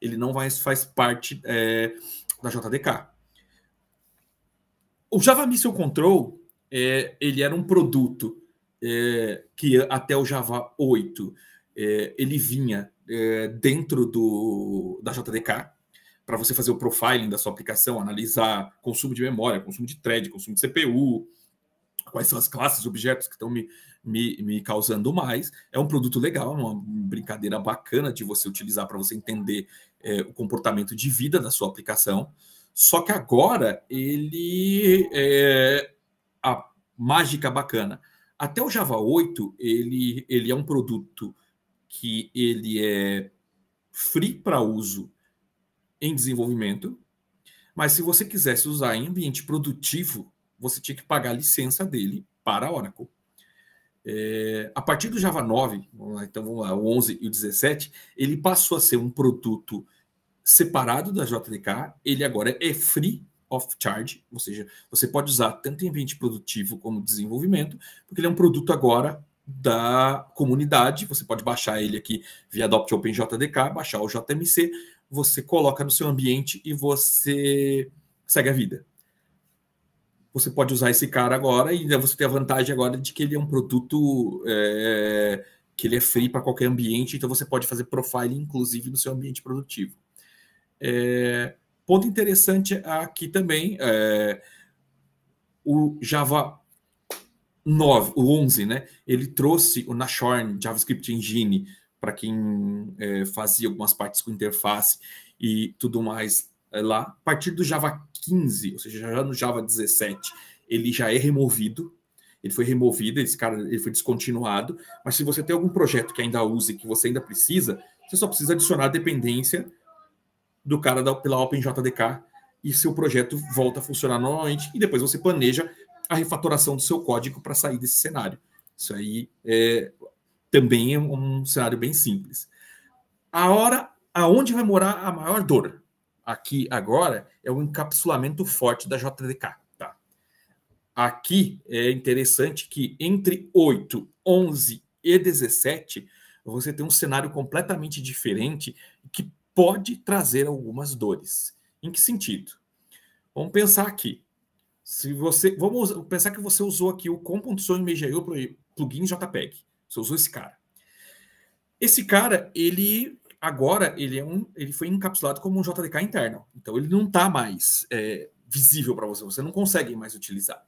Ele não vai, faz parte é, da JDK. O Java Mission Control é, ele era um produto é, que até o Java 8 é, ele vinha é, dentro do, da JDK para você fazer o profiling da sua aplicação, analisar consumo de memória, consumo de thread, consumo de CPU, quais são as classes, objetos que estão me, me, me causando mais. É um produto legal, é uma brincadeira bacana de você utilizar para você entender é, o comportamento de vida da sua aplicação. Só que agora ele é a mágica bacana. Até o Java 8, ele, ele é um produto que ele é free para uso em desenvolvimento, mas se você quisesse usar em ambiente produtivo, você tinha que pagar a licença dele para a Oracle. É, a partir do Java 9, vamos lá, então vamos lá, o 11 e o 17, ele passou a ser um produto separado da JDK, ele agora é free of charge, ou seja, você pode usar tanto em ambiente produtivo como desenvolvimento, porque ele é um produto agora da comunidade. Você pode baixar ele aqui via Adopt OpenJDK, baixar o JMC, você coloca no seu ambiente e você segue a vida. Você pode usar esse cara agora e você tem a vantagem agora de que ele é um produto é, que ele é free para qualquer ambiente, então você pode fazer profile, inclusive, no seu ambiente produtivo. É, ponto interessante aqui também, é, o Java 9, o 11, né? Ele trouxe o Nashorn JavaScript Engine para quem é, fazia algumas partes com interface e tudo mais é, lá. A partir do Java 15, ou seja, já no Java 17, ele já é removido. Ele foi removido, esse cara ele foi descontinuado. Mas se você tem algum projeto que ainda use, que você ainda precisa, você só precisa adicionar a dependência do cara da, pela OpenJDK e seu projeto volta a funcionar normalmente. E depois você planeja a refatoração do seu código para sair desse cenário. Isso aí é, também é um cenário bem simples. A hora aonde vai morar a maior dor aqui agora é o encapsulamento forte da JDK. Tá? Aqui é interessante que entre 8, 11 e 17 você tem um cenário completamente diferente que pode trazer algumas dores. Em que sentido? Vamos pensar aqui. Se você. Vamos pensar que você usou aqui o com.sonho.mgio plugin JPEG. Você usou esse cara. Esse cara, ele agora ele é um, ele foi encapsulado como um JDK interno. Então ele não está mais é, visível para você. Você não consegue mais utilizar.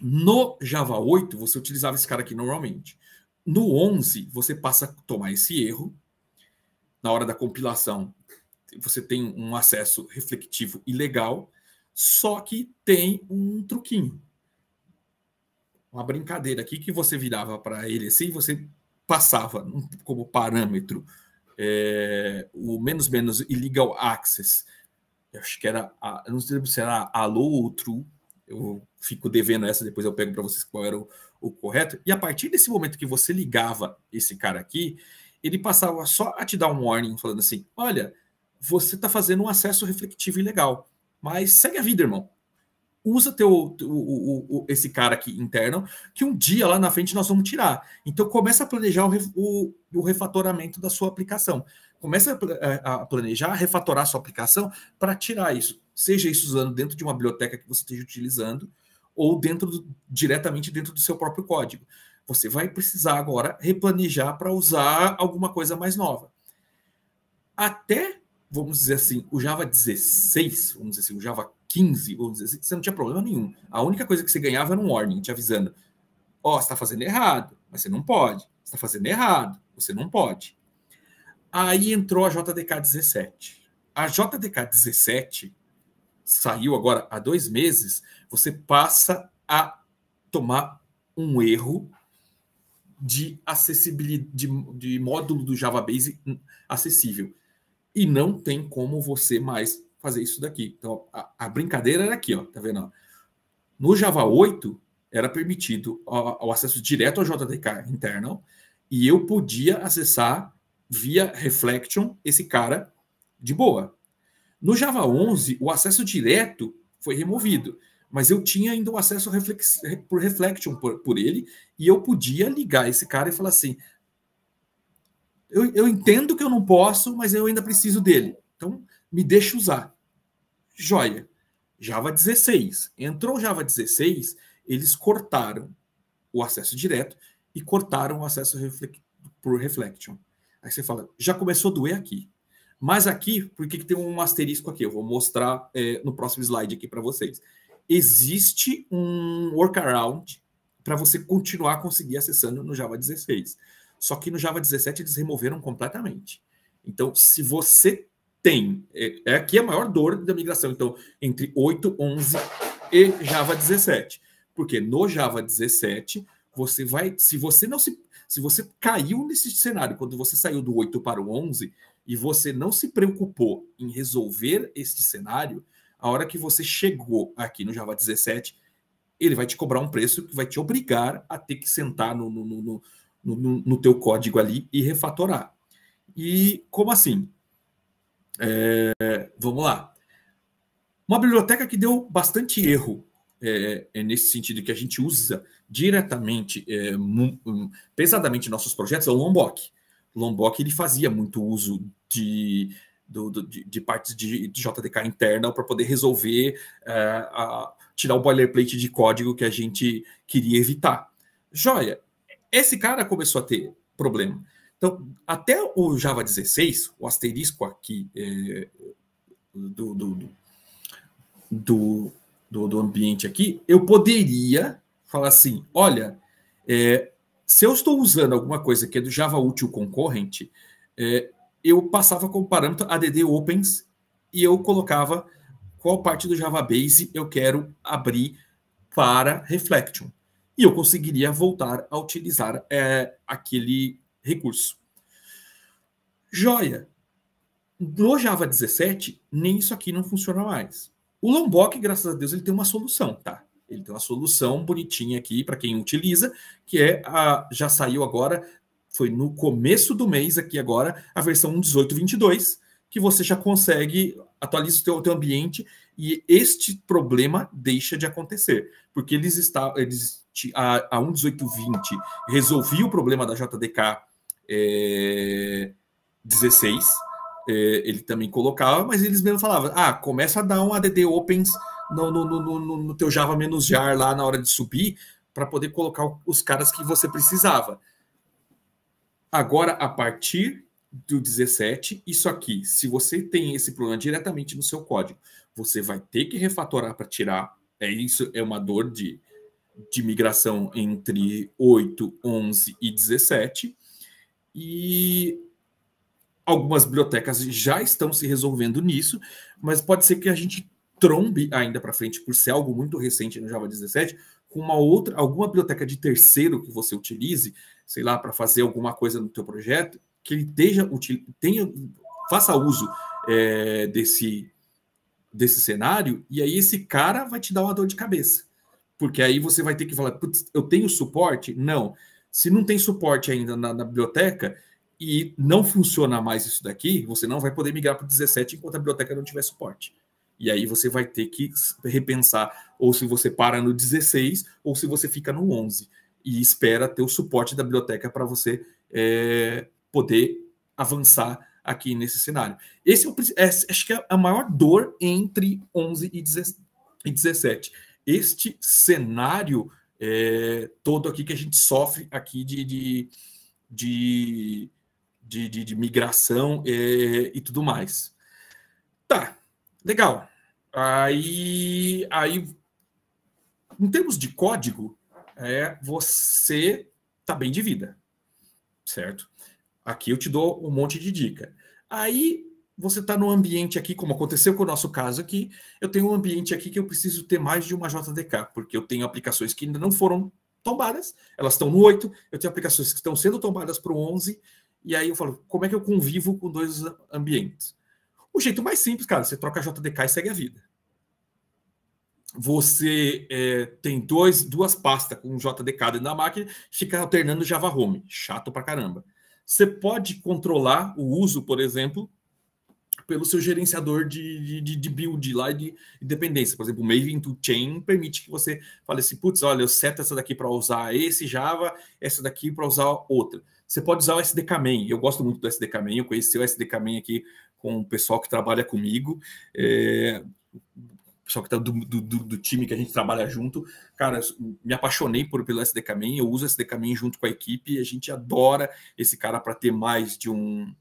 No Java 8 você utilizava esse cara aqui normalmente. No 11 você passa a tomar esse erro. Na hora da compilação você tem um acesso reflectivo ilegal só que tem um truquinho. Uma brincadeira aqui que você virava para ele assim e você passava como parâmetro é, o menos menos illegal access. Eu acho que era, eu não sei se era alô ou true. Eu fico devendo essa, depois eu pego para vocês qual era o, o correto. E a partir desse momento que você ligava esse cara aqui, ele passava só a te dar um warning falando assim: olha, você está fazendo um acesso reflectivo ilegal. Mas segue a vida, irmão. Usa teu, o, o, o, esse cara aqui interno, que um dia lá na frente nós vamos tirar. Então começa a planejar o, o, refatoramento da sua aplicação. Começa a, é, a planejar, refatorar a sua aplicação para tirar isso. Seja isso usando dentro de uma biblioteca que você esteja utilizando, ou dentro do, diretamente dentro do seu próprio código. Você vai precisar agora replanejar para usar alguma coisa mais nova. Até vamos dizer assim, o Java 16, vamos dizer assim, o Java 15, vamos dizer assim, você não tinha problema nenhum. A única coisa que você ganhava era um warning, te avisando: ó, oh, você está fazendo errado, mas você não pode. Você está fazendo errado, você não pode. Aí entrou a JDK 17. A JDK 17 saiu agora há dois meses, você passa a tomar um erro de acessibilidade de, de módulo do Java Base hum, acessível e não tem como você mais fazer isso daqui. Então, a, a brincadeira era aqui, ó, tá vendo? No Java 8, era permitido o acesso direto ao JDK internal e eu podia acessar via Reflection esse cara de boa. No Java 11, o acesso direto foi removido, mas eu tinha ainda o acesso reflex, por Reflection por, por ele e eu podia ligar esse cara e falar assim: eu, eu entendo que eu não posso, mas eu ainda preciso dele. Então, me deixa usar. Joia. Java 16. Entrou Java 16, eles cortaram o acesso direto e cortaram o acesso reflect, por reflection. Aí você fala, já começou a doer aqui. Mas aqui, por que tem um asterisco aqui? Eu vou mostrar é, no próximo slide aqui para vocês. Existe um workaround para você continuar a conseguir acessando no Java 16. Só que no Java 17 eles removeram completamente. Então, se você tem, é, é, aqui a maior dor da migração, então, entre 8, 11 e Java 17. Porque no Java 17, você vai, se você não se, se você caiu nesse cenário, quando você saiu do 8 para o 11, e você não se preocupou em resolver esse cenário, a hora que você chegou aqui no Java 17, ele vai te cobrar um preço que vai te obrigar a ter que sentar no, no, no no, no teu código ali e refatorar. E como assim? É, vamos lá. Uma biblioteca que deu bastante erro é, é nesse sentido que a gente usa diretamente, é, pesadamente nossos projetos, é o Lombok. Lombok ele fazia muito uso de, do, do, de, de, partes de, de JDK interna para poder resolver, é, a, tirar o boilerplate de código que a gente queria evitar. Joia, esse cara começou a ter problema. Então, até o Java 16, o asterisco aqui é, do, do, do, do, ambiente aqui, eu poderia falar assim, olha, é, se eu estou usando alguma coisa que é do Java útil concorrente, é, eu passava como parâmetro add opens e eu colocava qual parte do Java Base eu quero abrir para Reflection e eu conseguiria voltar a utilizar é, aquele recurso. Joia! No Java 17, nem isso aqui não funciona mais. O Lombok, graças a Deus, ele tem uma solução, tá? Ele tem uma solução bonitinha aqui para quem utiliza, que é a já saiu agora, foi no começo do mês aqui agora, a versão 18.22, que você já consegue atualiza o teu, teu ambiente e este problema deixa de acontecer, porque eles estavam eles a, a 1.1820 resolvia o problema da JDK é, 16, é, ele também colocava, mas eles mesmo falavam, ah, começa a dar um ADD opens no, no, no, no, no teu Java menos jar lá na hora de subir, para poder colocar os caras que você precisava. Agora, a partir do 17, isso aqui, se você tem esse problema diretamente no seu código, você vai ter que refatorar para tirar. É isso, é uma dor de, de migração entre 8, 11 e 17. E algumas bibliotecas já estão se resolvendo nisso, mas pode ser que a gente trombe ainda para frente, por ser algo muito recente no Java 17, com uma outra, alguma biblioteca de terceiro que você utilize, sei lá, para fazer alguma coisa no teu projeto, que ele tenha, tenha faça uso é, desse, desse cenário, e aí esse cara vai te dar uma dor de cabeça. Porque aí você vai ter que falar, putz, eu tenho suporte? Não. Se não tem suporte ainda na, na biblioteca e não funciona mais isso daqui, você não vai poder migrar para o 17 enquanto a biblioteca não tiver suporte. E aí você vai ter que repensar ou se você para no 16 ou se você fica no 11 e espera ter o suporte da biblioteca para você é, poder avançar aqui nesse cenário. Esse é, o, é acho que é a maior dor entre 11 e 17. Este cenário é, todo aqui que a gente sofre aqui de, de, de, de, de, de migração é, e tudo mais. Tá, legal. Aí, aí em termos de código, é, você tá bem de vida, certo? Aqui eu te dou um monte de dica. Aí você está no ambiente aqui, como aconteceu com o nosso caso aqui, eu tenho um ambiente aqui que eu preciso ter mais de uma JDK, porque eu tenho aplicações que ainda não foram tombadas, elas estão no 8, eu tenho aplicações que estão sendo tombadas para o 11, e aí eu falo, como é que eu convivo com dois ambientes? O jeito mais simples, cara, você troca a JDK e segue a vida. Você é, tem dois, duas pastas com JDK dentro da máquina, fica alternando Java Home. Chato pra caramba. Você pode controlar o uso, por exemplo, pelo seu gerenciador de, de, de build lá de, de dependência. Por exemplo, o Maven to Chain permite que você fale assim, putz, olha, eu seto essa daqui para usar esse Java, essa daqui para usar outra. Você pode usar o SDK Man. Eu gosto muito do SDK Man, eu conheci o SDK Man aqui com o pessoal que trabalha comigo. É, pessoal que tá do, do, do, time que a gente trabalha junto, cara, me apaixonei por, pelo SDK caminho, eu uso SDK caminho junto com a equipe e a gente adora esse cara para ter mais de um.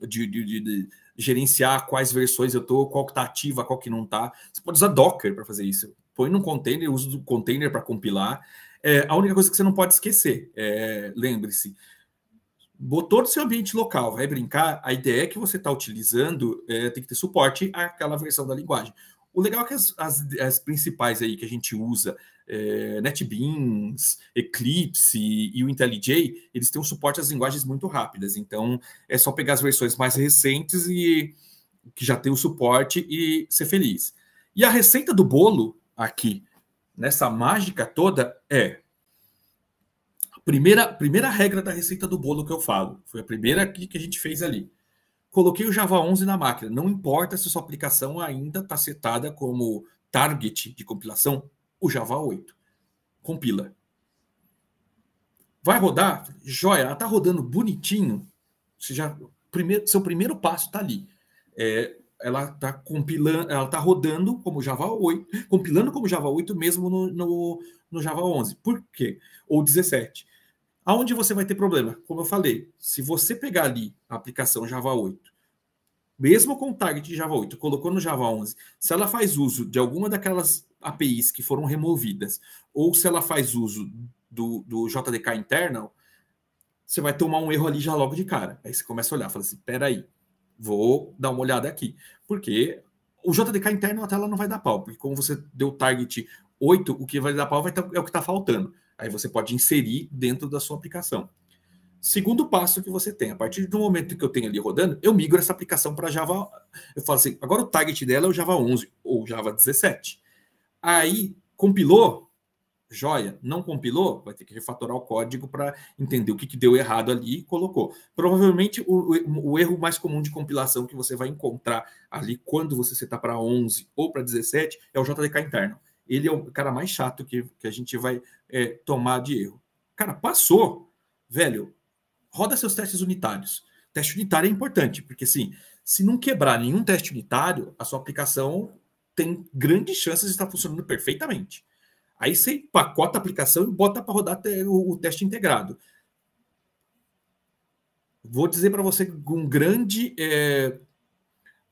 De, de, de, de, gerenciar quais versões eu tô, qual que tá ativa, qual que não tá. Você pode usar Docker para fazer isso. Põe num container, usa o container para compilar. É, a única coisa que você não pode esquecer, é, lembre-se, botou no seu ambiente local, vai brincar, a ideia que você está utilizando é, tem que ter suporte àquela versão da linguagem. O legal é que as, as, as principais aí que a gente usa, é, NetBeans, Eclipse e, o IntelliJ, eles têm um suporte às linguagens muito rápidas. Então, é só pegar as versões mais recentes e que já tem o suporte e ser feliz. E a receita do bolo aqui, nessa mágica toda, é primeira, primeira regra da receita do bolo que eu falo. Foi a primeira que, que a gente fez ali coloquei o Java 11 na máquina. Não importa se sua aplicação ainda está setada como target de compilação, o Java 8. Compila. Vai rodar? Joia, ela está rodando bonitinho. Você já, primeiro, seu primeiro passo está ali. É, ela está compilando, ela está rodando como Java 8, compilando como Java 8 mesmo no, no, no Java 11. Por quê? Ou 17. Aonde você vai ter problema? Como eu falei, se você pegar ali a aplicação Java 8, mesmo com o target de Java 8, colocou no Java 11, se ela faz uso de alguma daquelas APIs que foram removidas, ou se ela faz uso do, do JDK internal, você vai tomar um erro ali já logo de cara. Aí você começa a olhar, fala assim, peraí, vou dar uma olhada aqui. Porque o JDK internal até ela não vai dar pau, porque como você deu target 8, o que vai dar pau vai tá, é o que está faltando. Aí você pode inserir dentro da sua aplicação. Segundo passo que você tem, a partir do momento que eu tenho ali rodando, eu migro essa aplicação para Java. Eu falo assim, agora o target dela é o Java 11 ou Java 17. Aí compilou, joia, não compilou, vai ter que refatorar o código para entender o que, que deu errado ali e colocou. Provavelmente o, o, erro mais comum de compilação que você vai encontrar ali quando você setar para 11 ou para 17 é o JDK interno. Ele é o cara mais chato que, que a gente vai, é, tomar de erro. Cara, passou. Velho, roda seus testes unitários. Teste unitário é importante, porque assim, se não quebrar nenhum teste unitário, a sua aplicação tem grandes chances de estar funcionando perfeitamente. Aí você empacota a aplicação e bota para rodar o teste integrado. Vou dizer para você com grande, é,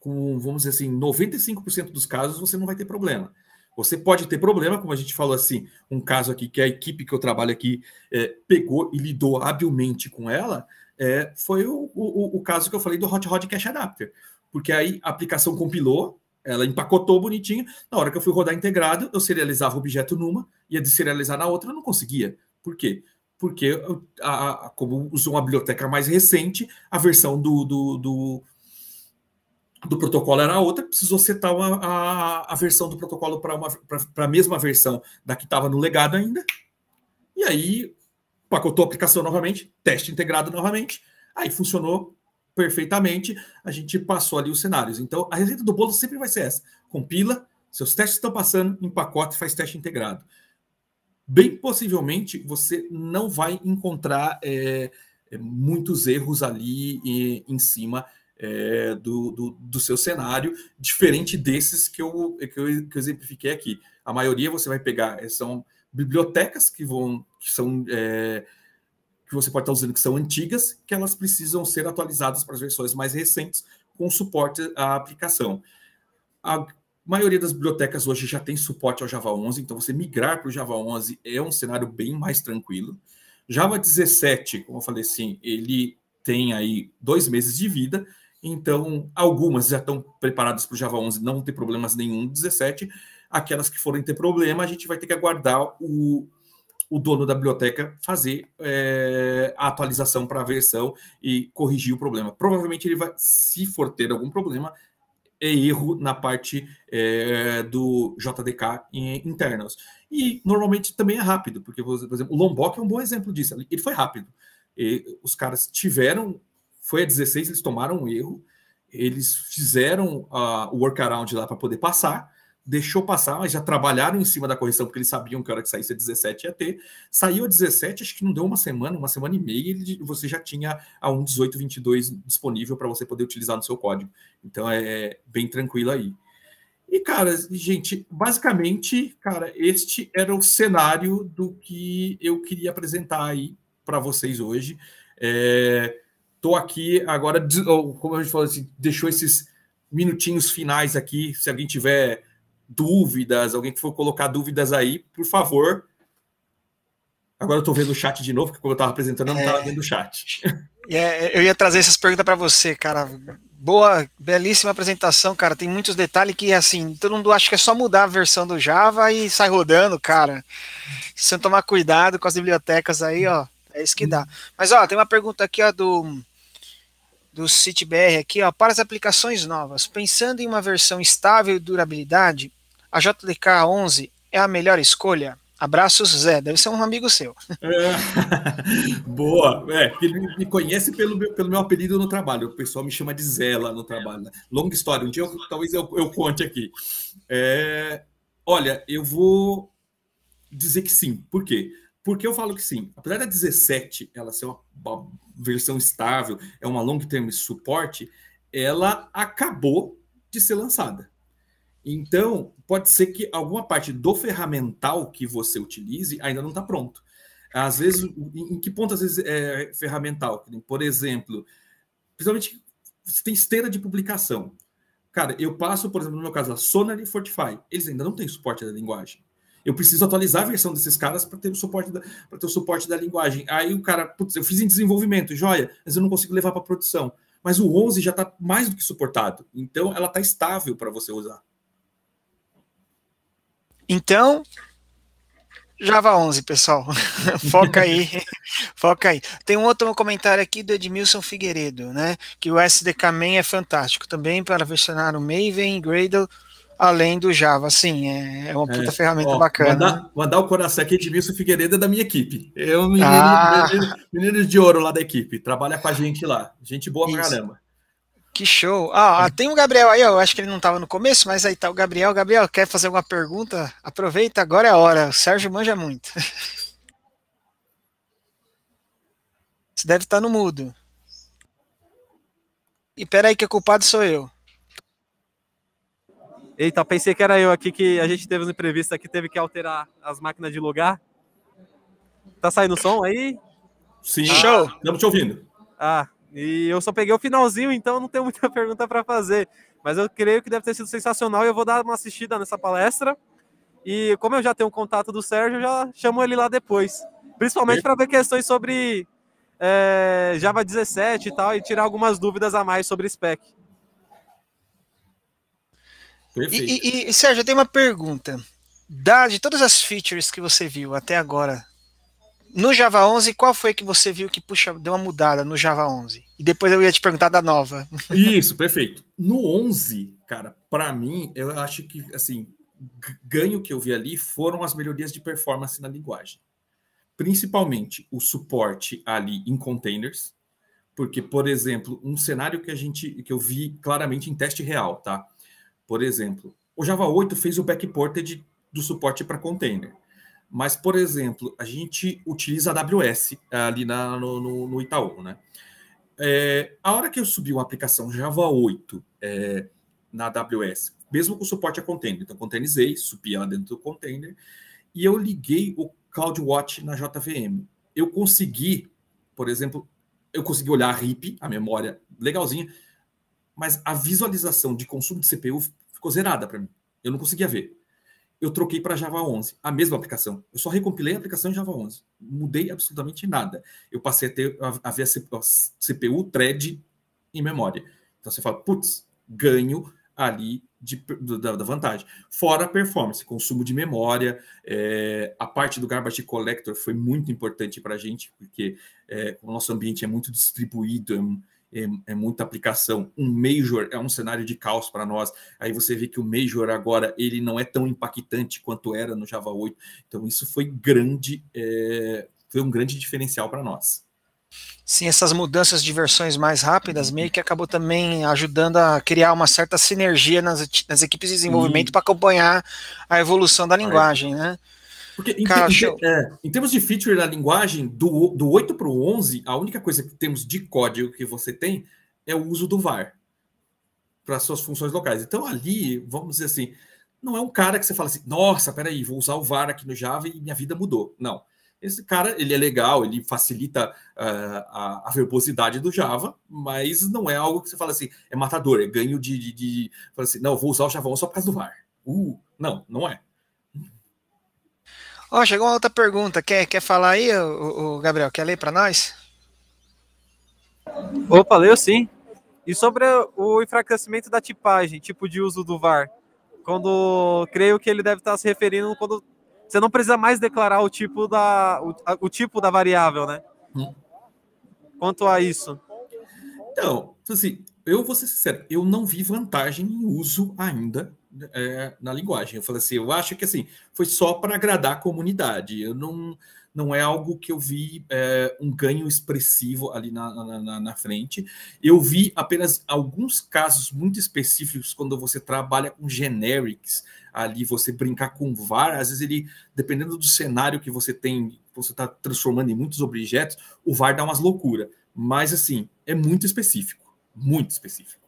com, vamos dizer assim, 95% dos casos você não vai ter problema. Você pode ter problema, como a gente falou assim, um caso aqui que a equipe que eu trabalho aqui é, pegou e lidou habilmente com ela, é, foi o, o, o, caso que eu falei do Hot Rod Cache Adapter. Porque aí a aplicação compilou, ela empacotou bonitinho, na hora que eu fui rodar integrado, eu serializava o objeto numa, ia deserializar na outra, eu não conseguia. Por quê? Porque, a, a, como usou uma biblioteca mais recente, a versão do, do, do do protocolo era outra, precisou setar uma, a, a versão do protocolo para a mesma versão da que estava no legado ainda. E aí, pacotou a aplicação novamente, teste integrado novamente, aí funcionou perfeitamente, a gente passou ali os cenários. Então, a receita do bolo sempre vai ser essa: compila, seus testes estão passando, em pacote faz teste integrado. Bem possivelmente você não vai encontrar é, muitos erros ali eh, em cima é, do, do, do, seu cenário, diferente desses que eu, que eu, que, eu, exemplifiquei aqui. A maioria você vai pegar, é, são bibliotecas que vão, que são. É, que você pode estar usando que são antigas, que elas precisam ser atualizadas para as versões mais recentes, com suporte à aplicação. A maioria das bibliotecas hoje já tem suporte ao Java 11, então você migrar para o Java 11 é um cenário bem mais tranquilo. Java 17, como eu falei assim, ele tem aí dois meses de vida, então, algumas já estão preparadas para o Java 11, não tem problemas nenhum. 17, aquelas que forem ter problema, a gente vai ter que aguardar o, o dono da biblioteca fazer é, a atualização para a versão e corrigir o problema. Provavelmente ele vai, se for ter algum problema, é erro na parte é, do JDK internos. E normalmente também é rápido, porque, por exemplo, o Lombok é um bom exemplo disso. Ele foi rápido. E os caras tiveram foi a 16, eles tomaram um erro, eles fizeram uh, o workaround lá para poder passar, deixou passar, mas já trabalharam em cima da correção, porque eles sabiam que a hora que saísse a 17 ia ter. Saiu a 17, acho que não deu uma semana, uma semana e meia, você já tinha a 1.1822 disponível para você poder utilizar no seu código. Então é, é bem tranquilo aí. E, cara, gente, basicamente, cara, este era o cenário do que eu queria apresentar aí para vocês hoje. É, Estou aqui agora, como a gente falou assim, deixou esses minutinhos finais aqui. Se alguém tiver dúvidas, alguém que for colocar dúvidas aí, por favor. Agora eu estou vendo o chat de novo, porque quando eu estava apresentando, eu não estava é... vendo o chat. [laughs] É, eu ia trazer essas perguntas para você, cara. Boa, belíssima apresentação, cara. Tem muitos detalhes que, assim, todo mundo acha que é só mudar a versão do Java e sai rodando, cara. Se você tomar cuidado com as bibliotecas aí, ó, é isso que dá. Mas, ó, tem uma pergunta aqui, ó, do do CityBR aqui, ó, para as aplicações novas, pensando em uma versão estável e durabilidade, a JDK 11 é a melhor escolha. Abraços, Zé. Deve ser um amigo seu. É. [laughs] Boa. É, ele me conhece pelo meu, pelo meu apelido no trabalho. O pessoal me chama de Zé lá no trabalho. Né? Longa história. Um dia eu, talvez eu, eu conte aqui. É, olha, eu vou dizer que sim. Por quê? Porque eu falo que sim? Apesar da 17 ela ser uma, uma versão estável, é uma long term suporte, ela acabou de ser lançada. Então, pode ser que alguma parte do ferramental que você utilize ainda não está pronto. Às vezes, em que ponto às vezes é ferramental? Por exemplo, principalmente você tem esteira de publicação. Cara, eu passo, por exemplo, no meu caso, a Sonar e Fortify. Eles ainda não têm suporte da linguagem. Eu preciso atualizar a versão desses caras para ter o suporte da, ter o suporte da linguagem. Aí o cara, putz, eu fiz em desenvolvimento, joia, mas eu não consigo levar para produção. Mas o 11 já está mais do que suportado. Então ela está estável para você usar. Então, Java 11, pessoal. [laughs] foca aí. [laughs] foca aí. Tem um outro comentário aqui do Edmilson Figueiredo, né? Que o SDK main é fantástico também para versionar o Maven, Gradle além do Java. Sim, é, é uma é, puta é, ferramenta ó, bacana. Mandar, mandar o coração aqui Edmilson Figueiredo é da minha equipe. É um menino, ah. menino, menino, de ouro lá da equipe. Trabalha com a gente lá. Gente boa pra caramba. Que show. Ah, tem o Gabriel aí, eu acho que ele não estava no começo, mas aí tá o Gabriel. Gabriel, quer fazer alguma pergunta? Aproveita, agora é a hora. O Sérgio manja muito. [laughs] Você deve estar tá no mudo. E peraí que o culpado sou eu. Eita, pensei que era eu aqui que a gente teve um imprevisto aqui, teve que alterar as máquinas de lugar. Tá saindo som aí? Sim, ah, show! Estamos te ouvindo. Ah, e eu só peguei o finalzinho, então não tenho muita [laughs] pergunta para fazer. Mas eu creio que deve ter sido sensacional e eu vou dar uma assistida nessa palestra. E como eu já tenho um contato do Sérgio, eu já chamo ele lá depois. Principalmente para ver questões sobre é, Java 17 e tal, e tirar algumas dúvidas a mais sobre spec. Perfeito. E, e, e Sérgio, eu tenho uma pergunta. Da, de todas as features que você viu até agora, no Java 11, qual foi que você viu que puxa, deu uma mudada no Java 11? E depois eu ia te perguntar da nova. [laughs] Isso, perfeito. No 11, cara, para mim, eu acho que, assim, ganho que eu vi ali foram as melhorias de performance na linguagem. Principalmente o suporte ali em containers, porque, por exemplo, um cenário que a gente que eu vi claramente em teste real, tá? Por exemplo, o Java 8 fez o backported do suporte para container. Mas, por exemplo, a gente utiliza a AWS eh, ali na, no, no, no, Itaú, né? É, a hora que eu subi uma aplicação Java 8 é, eh, na AWS, mesmo com suporte a container, então containerizei, subi ela dentro do container, e eu liguei o CloudWatch na JVM. Eu consegui, por exemplo, eu consegui olhar a RIP, a memória legalzinha, mas a visualização de consumo de CPU ficou zerada para mim. Eu não conseguia ver. Eu troquei para Java 11, a mesma aplicação. Eu só recompilei a aplicação em Java 11. Mudei absolutamente nada. Eu passei a, ter, a, a ver a CPU thread em memória. Então você fala, putz, ganho ali de, da, da, vantagem. Fora a performance, consumo de memória, é, a parte do garbage collector foi muito importante para a gente, porque é, o nosso ambiente é muito distribuído, é, é, é muita aplicação. Um major é um cenário de caos para nós. Aí você vê que o major agora ele não é tão impactante quanto era no Java 8. Então isso foi grande, é, foi um grande diferencial para nós. Sim, essas mudanças de versões mais rápidas meio que acabou também ajudando a criar uma certa sinergia nas, nas equipes de desenvolvimento para acompanhar a evolução da linguagem, né? Porque em, Cara, em, é, em, termos de feature da linguagem, do, do 8 para o 11, a única coisa que temos de código que você tem é o uso do VAR para suas funções locais. Então ali, vamos dizer assim, não é um cara que você fala assim, nossa, peraí, vou usar o VAR aqui no Java e minha vida mudou. Não. Esse cara, ele é legal, ele facilita uh, a, a, verbosidade do Java, mas não é algo que você fala assim, é matador, é ganho de... de, de... Fala assim, não, vou usar o Java só por causa do VAR. Uh, não, não é. Ó, oh, chegou uma outra pergunta. Quer, quer falar aí, o, o Gabriel? Quer ler para nós? Opa, leu sim. E sobre o enfraquecimento da tipagem, tipo de uso do VAR. Quando creio que ele deve estar se referindo quando você não precisa mais declarar o tipo da o, o tipo da variável, né? Hum. Quanto a isso. Então, assim, eu vou ser sincero, eu não vi vantagem em uso ainda é, na linguagem. Eu falei assim, eu acho que assim foi só para agradar a comunidade. Eu não, não é algo que eu vi é, um ganho expressivo ali na, na, na, frente. Eu vi apenas alguns casos muito específicos quando você trabalha com generics ali, você brincar com var, às vezes ele, dependendo do cenário que você tem, você está transformando em muitos objetos, o var dá umas loucuras. Mas assim, é muito específico, muito específico.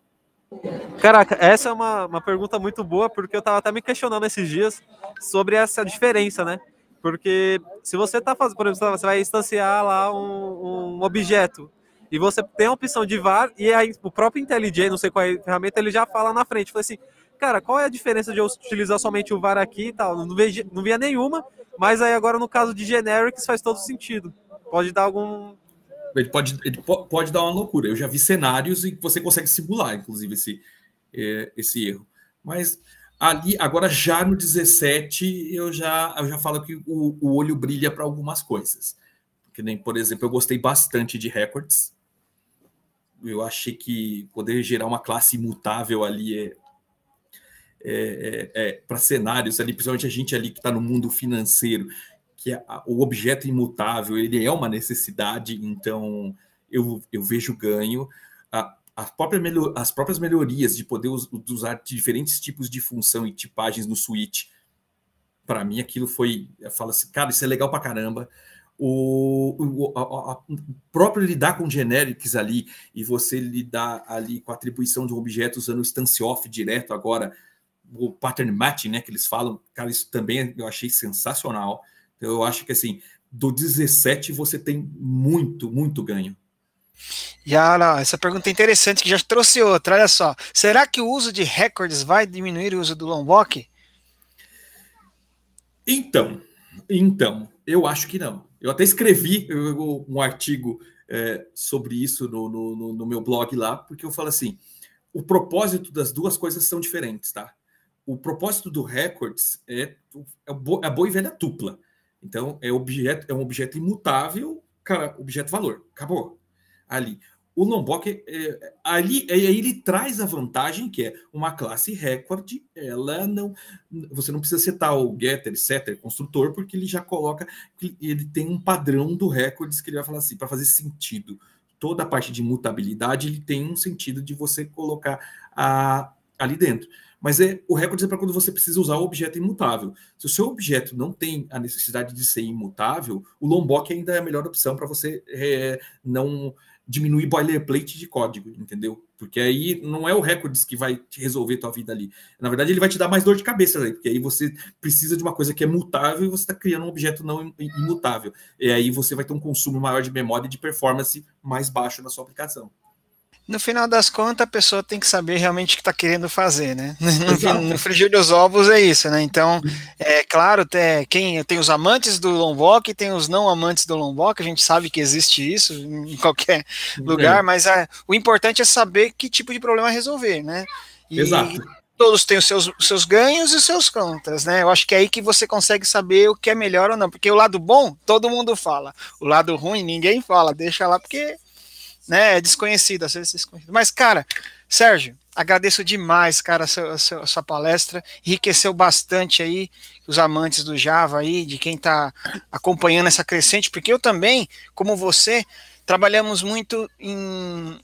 Caraca, essa é uma, uma pergunta muito boa, porque eu tava até me questionando esses dias sobre essa diferença, né? Porque se você tá fazendo, por exemplo, você vai instanciar lá um, um objeto e você tem a opção de VAR e aí o próprio IntelliJ, não sei qual é a ferramenta, ele já fala na frente, fala assim, cara, qual é a diferença de eu utilizar somente o VAR aqui e tal? Não, veja, não via nenhuma, mas aí agora no caso de generics faz todo sentido. Pode dar algum ele pode, ele pode dar uma loucura. Eu já vi cenários em que você consegue simular, inclusive, esse, é, esse erro. Mas ali, agora já no 17, eu já, eu já falo que o, o olho brilha para algumas coisas. Que nem, por exemplo, eu gostei bastante de records. Eu achei que poder gerar uma classe imutável ali é, é, é, é para cenários ali, principalmente a gente ali que está no mundo financeiro, que a, o objeto imutável ele é uma necessidade, então eu, eu vejo ganho. A, a própria melhor, as próprias melhorias de poder us, usar diferentes tipos de função e tipagens no Switch, para mim aquilo foi. Fala assim, cara, isso é legal para caramba. O, o a, a, próprio lidar com generics ali e você lidar ali com a atribuição de um objeto usando o stance off direto agora, o pattern matching, né, que eles falam, cara, isso também eu achei sensacional. Eu acho que assim, do 17 você tem muito, muito ganho. Yara, ah, essa pergunta é interessante que já trouxe outra. Olha só, será que o uso de recordes vai diminuir o uso do long walk? Então, então, eu acho que não. Eu até escrevi um artigo é, sobre isso no, no, no, meu blog lá, porque eu falo assim: o propósito das duas coisas são diferentes, tá? O propósito do records é, é, é a boa e velha dupla. Então, é, objeto, é um objeto imutável, cara, objeto valor. Acabou. Ali. O Lombok, é, ali, é, ele traz a vantagem que é uma classe recorde, ela não. Você não precisa setar o getter, setter, construtor, porque ele já coloca. Ele tem um padrão do recordes que ele vai falar assim, para fazer sentido. Toda a parte de mutabilidade ele tem um sentido de você colocar a, ali dentro. Mas é o recorde é para quando você precisa usar o objeto imutável. Se o seu objeto não tem a necessidade de ser imutável, o Lombok ainda é a melhor opção para você é, não diminuir boilerplate de código, entendeu? Porque aí não é o recordes que vai resolver tua vida ali. Na verdade, ele vai te dar mais dor de cabeça, né? porque aí você precisa de uma coisa que é mutável e você está criando um objeto não imutável. E aí você vai ter um consumo maior de memória e de performance mais baixo na sua aplicação no final das contas, a pessoa tem que saber realmente o que está querendo fazer, né? [laughs] Exato. No frigir dos ovos é isso, né? Então, é claro, tem, é, quem, tem os amantes do long walk, tem os não amantes do long walk, a gente sabe que existe isso em qualquer lugar, é. mas o importante é saber que tipo de problema resolver, né? E, Exato. Todos têm os seus, os seus ganhos e os seus contras, né? Eu acho que é aí que você consegue saber o que é melhor ou não, porque o lado bom, todo mundo fala, o lado ruim, ninguém fala, deixa lá porque né? É desconhecido, às vezes é desconhecido. Mas, cara, Sérgio, agradeço demais, cara, a sua, a sua, palestra. Enriqueceu bastante aí os amantes do Java aí, de quem está acompanhando essa crescente, porque eu também, como você, trabalhamos muito em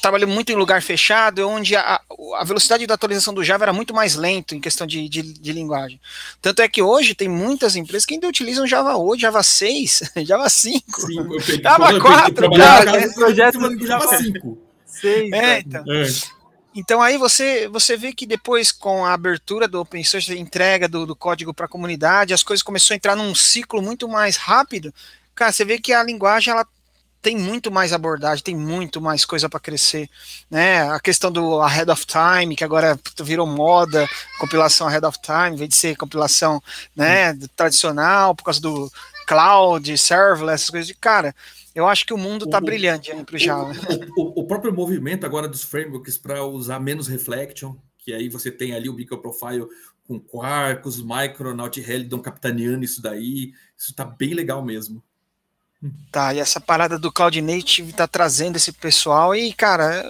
trabalhei muito em lugar fechado, é onde a, a, velocidade da atualização do Java era muito mais lenta em questão de, de, de, linguagem. Tanto é que hoje tem muitas empresas que ainda utilizam Java 8, Java 6, [laughs] Java 5, Sim, perdi, Java 4, cara, é, projeto Java 5. 6, é, né? então. É. Então aí você, você vê que depois com a abertura do open source, entrega do, do código para a comunidade, as coisas começaram a entrar num ciclo muito mais rápido. Cara, você vê que a linguagem ela tem muito mais abordagem, tem muito mais coisa para crescer, né? A questão do Ahead of Time, que agora virou moda, compilação Ahead of Time, em vez de ser compilação, né, tradicional por causa do cloud, serverless, essas coisas de cara. Eu acho que o mundo está brilhante né, para o Java. O, o, próprio movimento agora dos frameworks para usar menos reflection, que aí você tem ali o microprofile com Quarkus, Micronaut, Helidon capitaneando isso daí, isso está bem legal mesmo. Tá, e essa parada do Cloud Native tá trazendo esse pessoal e, cara,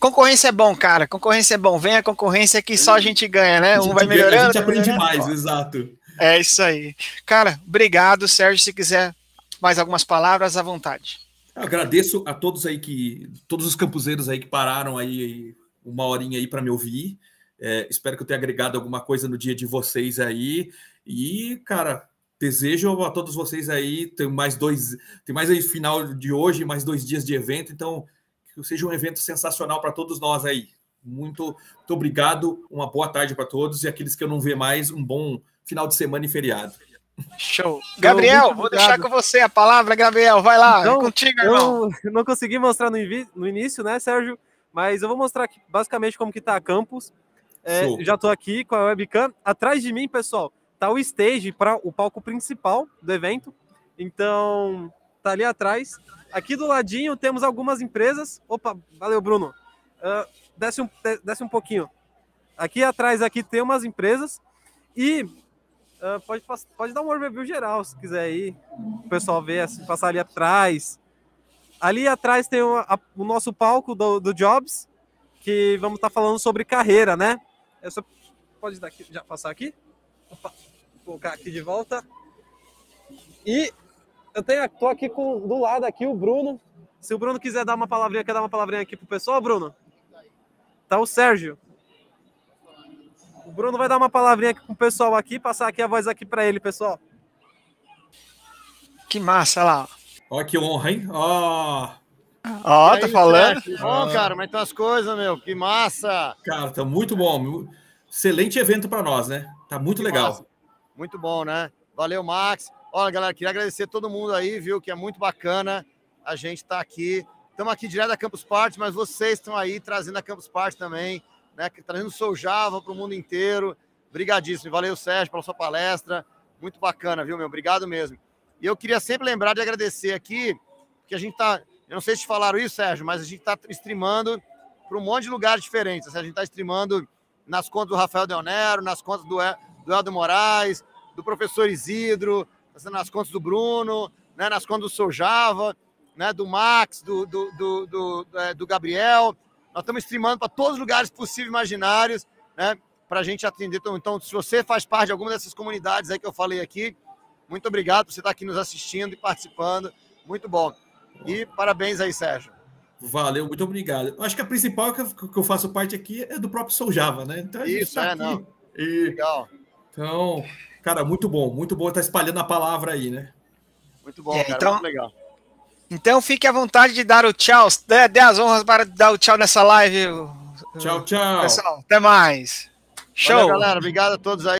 concorrência é bom, cara. Concorrência é bom. Vem a concorrência que só a gente ganha, né? um vai melhorando. A gente aprende né? mais, exato. É isso aí. Cara, obrigado, Sérgio. Se quiser mais algumas palavras, à vontade. Eu agradeço a todos aí que. Todos os campuseiros aí que pararam aí uma horinha aí para me ouvir. É, espero que eu tenha agregado alguma coisa no dia de vocês aí. E, cara, Desejo a todos vocês aí, tem mais dois, tem mais aí final de hoje, mais dois dias de evento, então que seja um evento sensacional para todos nós aí. Muito, muito obrigado, uma boa tarde para todos e aqueles que eu não vê mais, um bom final de semana e feriado. Show. Gabriel, vou deixar com você a palavra, Gabriel. Vai lá, então, contigo, irmão. Eu [laughs] não consegui mostrar no, no, início, né, Sérgio? Mas eu vou mostrar aqui, basicamente como que tá a campus. É, já estou aqui com a webcam. Atrás de mim, pessoal, tá o stage para o palco principal do evento. Então, tá ali atrás. Aqui do ladinho temos algumas empresas. Opa, valeu, Bruno. Uh, desce, um, desce um pouquinho. Aqui atrás aqui tem umas empresas. E uh, pode, pode dar um overview geral, se quiser aí. O pessoal ver, assim, passar ali atrás. Ali atrás tem o, a, o nosso palco do, do, Jobs, que vamos estar tá falando sobre carreira, né? Essa, é pode aqui já passar aqui? Opa, vou colocar aqui de volta. E eu tenho, tô aqui com, do lado aqui o Bruno. Se o Bruno quiser dar uma palavrinha, quer dar uma palavrinha aqui pro pessoal, Bruno? Tá o Sérgio. O Bruno vai dar uma palavrinha aqui pro pessoal aqui, passar aqui a voz aqui para ele, pessoal. Que massa, olha lá. Ó, que honra, hein? Ó. Ó, tá falando? Que bom, cara, mas tem umas coisas, meu. Que massa. Cara, tá muito bom. Excelente evento para nós, né? Tá muito, legal. Massa. Muito bom, né? Valeu, Max. Olha, galera, queria agradecer todo mundo aí, viu? Que é muito bacana a gente estar tá aqui. Estamos aqui direto da Campus Party, mas vocês estão aí trazendo a Campus Party também, né? Trazendo o Sou Java para o mundo inteiro. Obrigadíssimo. Valeu, Sérgio, pela sua palestra. Muito bacana, viu, meu? Obrigado mesmo. E eu queria sempre lembrar de agradecer aqui, porque a gente está. Eu não sei se te falaram isso, Sérgio, mas a gente está streamando para um monte de lugares diferentes. A gente está streamando nas contas do Rafael Deonero, nas contas do, do Eldo Moraes, do professor Isidro, nas contas do Bruno, né, nas contas do Sojava, né, do Max, do, do, do, do, é, do Gabriel. Nós estamos streamando para todos os lugares possíveis imaginários, né, para a gente atender. Então, então, se você faz parte de alguma dessas comunidades aí que eu falei aqui, muito obrigado por você estar aqui nos assistindo e participando. Muito bom. E parabéns aí, Sérgio. Valeu, muito obrigado. acho que a principal que eu faço parte aqui é do próprio Sou Java, né? Então, Isso, tá é, aqui. não. E... Legal. Então, cara, muito bom, muito bom estar tá espalhando a palavra aí, né? Muito bom, é, cara, então, muito legal. Então fique à vontade de dar o tchau, dê, dê as honras para dar o tchau nessa live. Tchau, tchau. Pessoal, até mais. Show. Valeu, galera. Obrigado a todos aí.